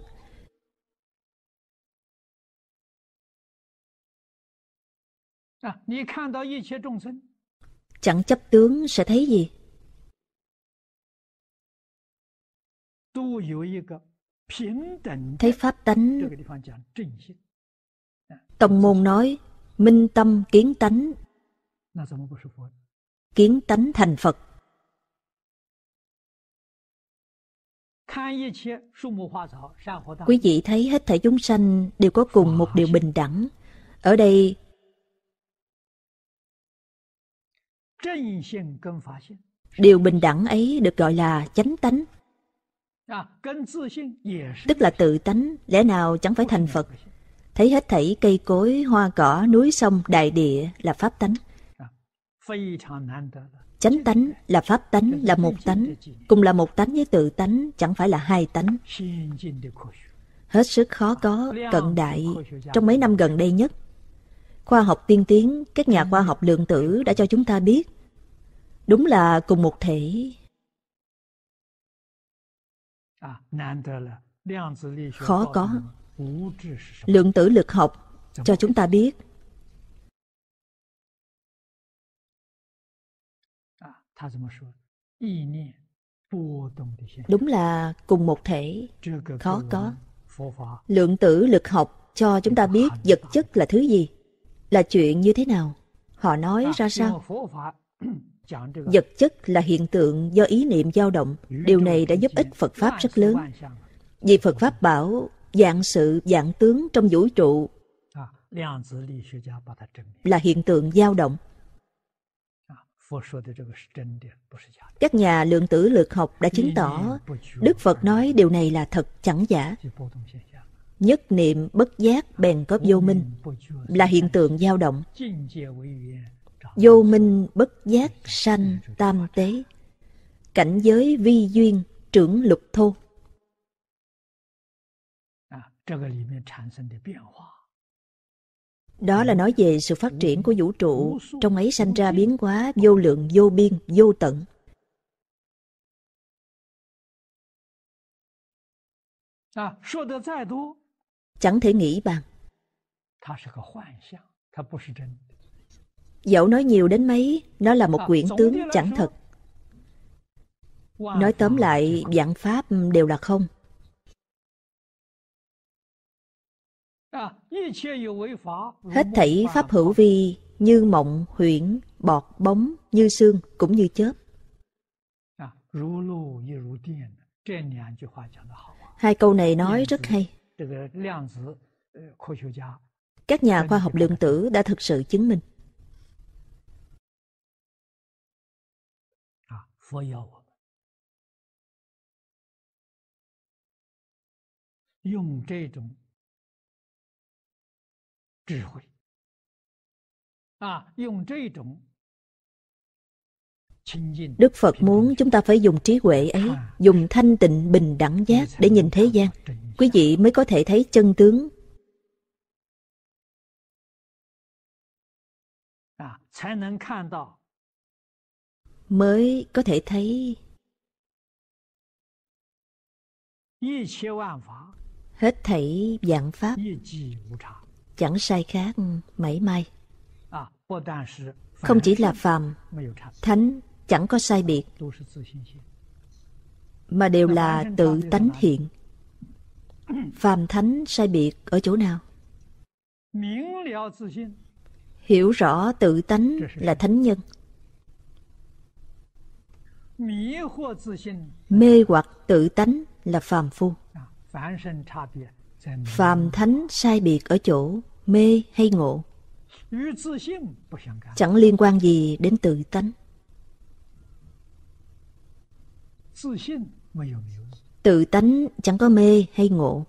Chẳng chấp tướng sẽ thấy gì? Thấy pháp tánh. Tông môn nói, minh tâm kiến tánh. Kiến tánh thành Phật Quý vị thấy hết thể chúng sanh đều có cùng một điều bình đẳng. Ở đây, điều bình đẳng ấy được gọi là chánh tánh. À, Tức là tự tánh, lẽ nào chẳng phải thành Phật. Thấy hết thảy cây cối, hoa cỏ, núi sông, đại địa là pháp tánh. À, chánh tánh là pháp tánh là một tánh cùng là một tánh với tự tánh chẳng phải là hai tánh hết sức khó có cận đại trong mấy năm gần đây nhất khoa học tiên tiến các nhà khoa học lượng tử đã cho chúng ta biết đúng là cùng một thể khó có lượng tử lực học cho chúng ta biết Đúng là cùng một thể, khó có. Lượng tử lực học cho chúng ta biết vật chất là thứ gì, là chuyện như thế nào. Họ nói ra sao? Vật chất là hiện tượng do ý niệm dao động. Điều này đã giúp ích Phật Pháp rất lớn. Vì Phật Pháp bảo dạng sự, dạng tướng trong vũ trụ là hiện tượng dao động. Các nhà lượng tử lược học đã chứng tỏ Đức Phật nói điều này là thật chẳng giả. Nhất niệm bất giác bèn có vô minh là hiện tượng dao động. Vô minh bất giác sanh tam tế. Cảnh giới vi duyên trưởng lục thô. À, 这个里面产生的变化。đó là nói về sự phát triển của vũ trụ, trong ấy sanh ra biến hóa vô lượng, vô biên, vô tận. Ah, chẳng thể nghĩ bằng. Dẫu nói nhiều đến mấy, nó là một à, quyển tướng chẳng thật. Nói tóm lại, dạng pháp đều là không. À, Hết thảy pháp hữu vi như mộng, huyễn, bọt, bóng, như xương, cũng như chớp. À, Hai câu này nói rất hay. Ờ, Các nhà khoa học lượng tử đã thực sự chứng minh. À, Dùng 智慧啊，用这种。Đức Phật muốn chúng ta phải dùng trí huệ ấy, dùng thanh tịnh bình đẳng giác để nhìn thế gian. Quý vị mới có thể thấy chân tướng. Mới có thể thấy hết thảy dạng pháp chẳng sai khác mảy may. Không chỉ là phàm, thánh chẳng có sai biệt, mà đều là tự tánh hiện. Phàm thánh sai biệt ở chỗ nào? Hiểu rõ tự tánh là thánh nhân. Mê hoặc tự tánh là phàm phu. À, phàm thánh sai biệt ở chỗ mê hay ngộ chẳng liên quan gì đến tự tánh tự tánh chẳng có mê hay ngộ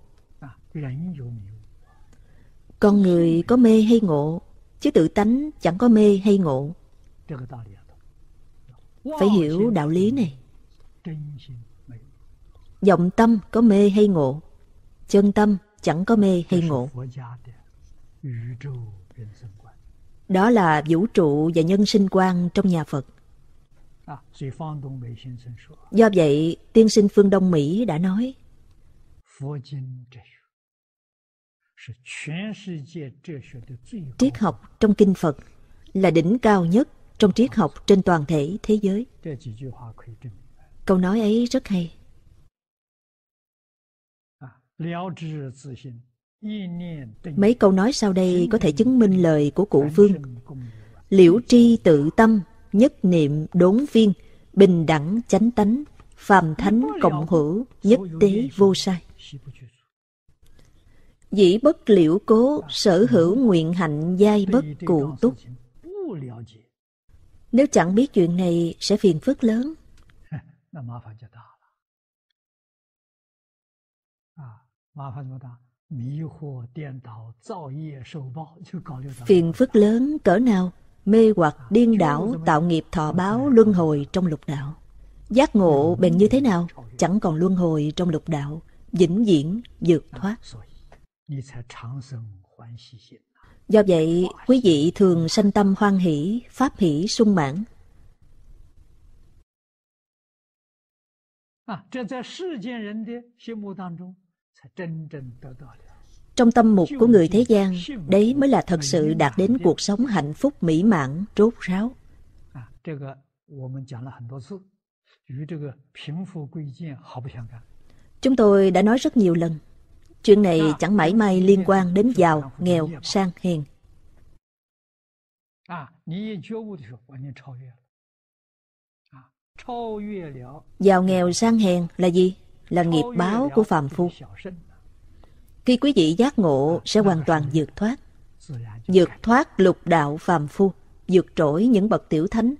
con người có mê hay ngộ chứ tự tánh chẳng có mê hay ngộ phải hiểu đạo lý này vọng tâm có mê hay ngộ chân tâm chẳng có mê hay ngộ. Đó là vũ trụ và nhân sinh quan trong nhà Phật. Do vậy, tiên sinh Phương Đông Mỹ đã nói, Triết học trong Kinh Phật là đỉnh cao nhất trong triết học trên toàn thể thế giới. Câu nói ấy rất hay. Mấy câu nói sau đây có thể chứng minh lời của cụ Vương. Liễu tri tự tâm, nhất niệm đốn viên, bình đẳng chánh tánh, phàm thánh cộng hữu, nhất tế vô sai. Dĩ bất liễu cố, sở hữu nguyện hạnh giai bất cụ túc. Nếu chẳng biết chuyện này sẽ phiền phức lớn. phiền phức lớn cỡ nào, mê hoặc điên đảo tạo nghiệp thọ báo luân hồi trong lục đạo. Giác ngộ bền như thế nào, chẳng còn luân hồi trong lục đạo, vĩnh viễn vượt thoát. Do vậy, quý vị thường sanh tâm hoan hỷ, pháp hỷ sung mãn. À, trong tâm mục của người thế gian, đấy mới là thật sự đạt đến cuộc sống hạnh phúc mỹ mãn, rốt ráo. Chúng tôi đã nói rất nhiều lần, chuyện này chẳng mãi may liên quan đến giàu, nghèo, sang, hèn. Giàu nghèo sang hèn là gì? là nghiệp báo của phàm phu. Khi quý vị giác ngộ sẽ hoàn toàn vượt thoát. Vượt thoát lục đạo phàm phu, vượt trỗi những bậc tiểu thánh.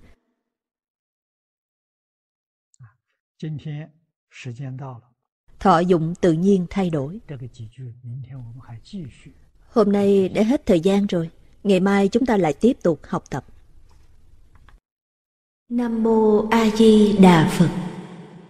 Thọ dụng tự nhiên thay đổi. Hôm nay đã hết thời gian rồi. Ngày mai chúng ta lại tiếp tục học tập. Nam Mô A Di Đà Phật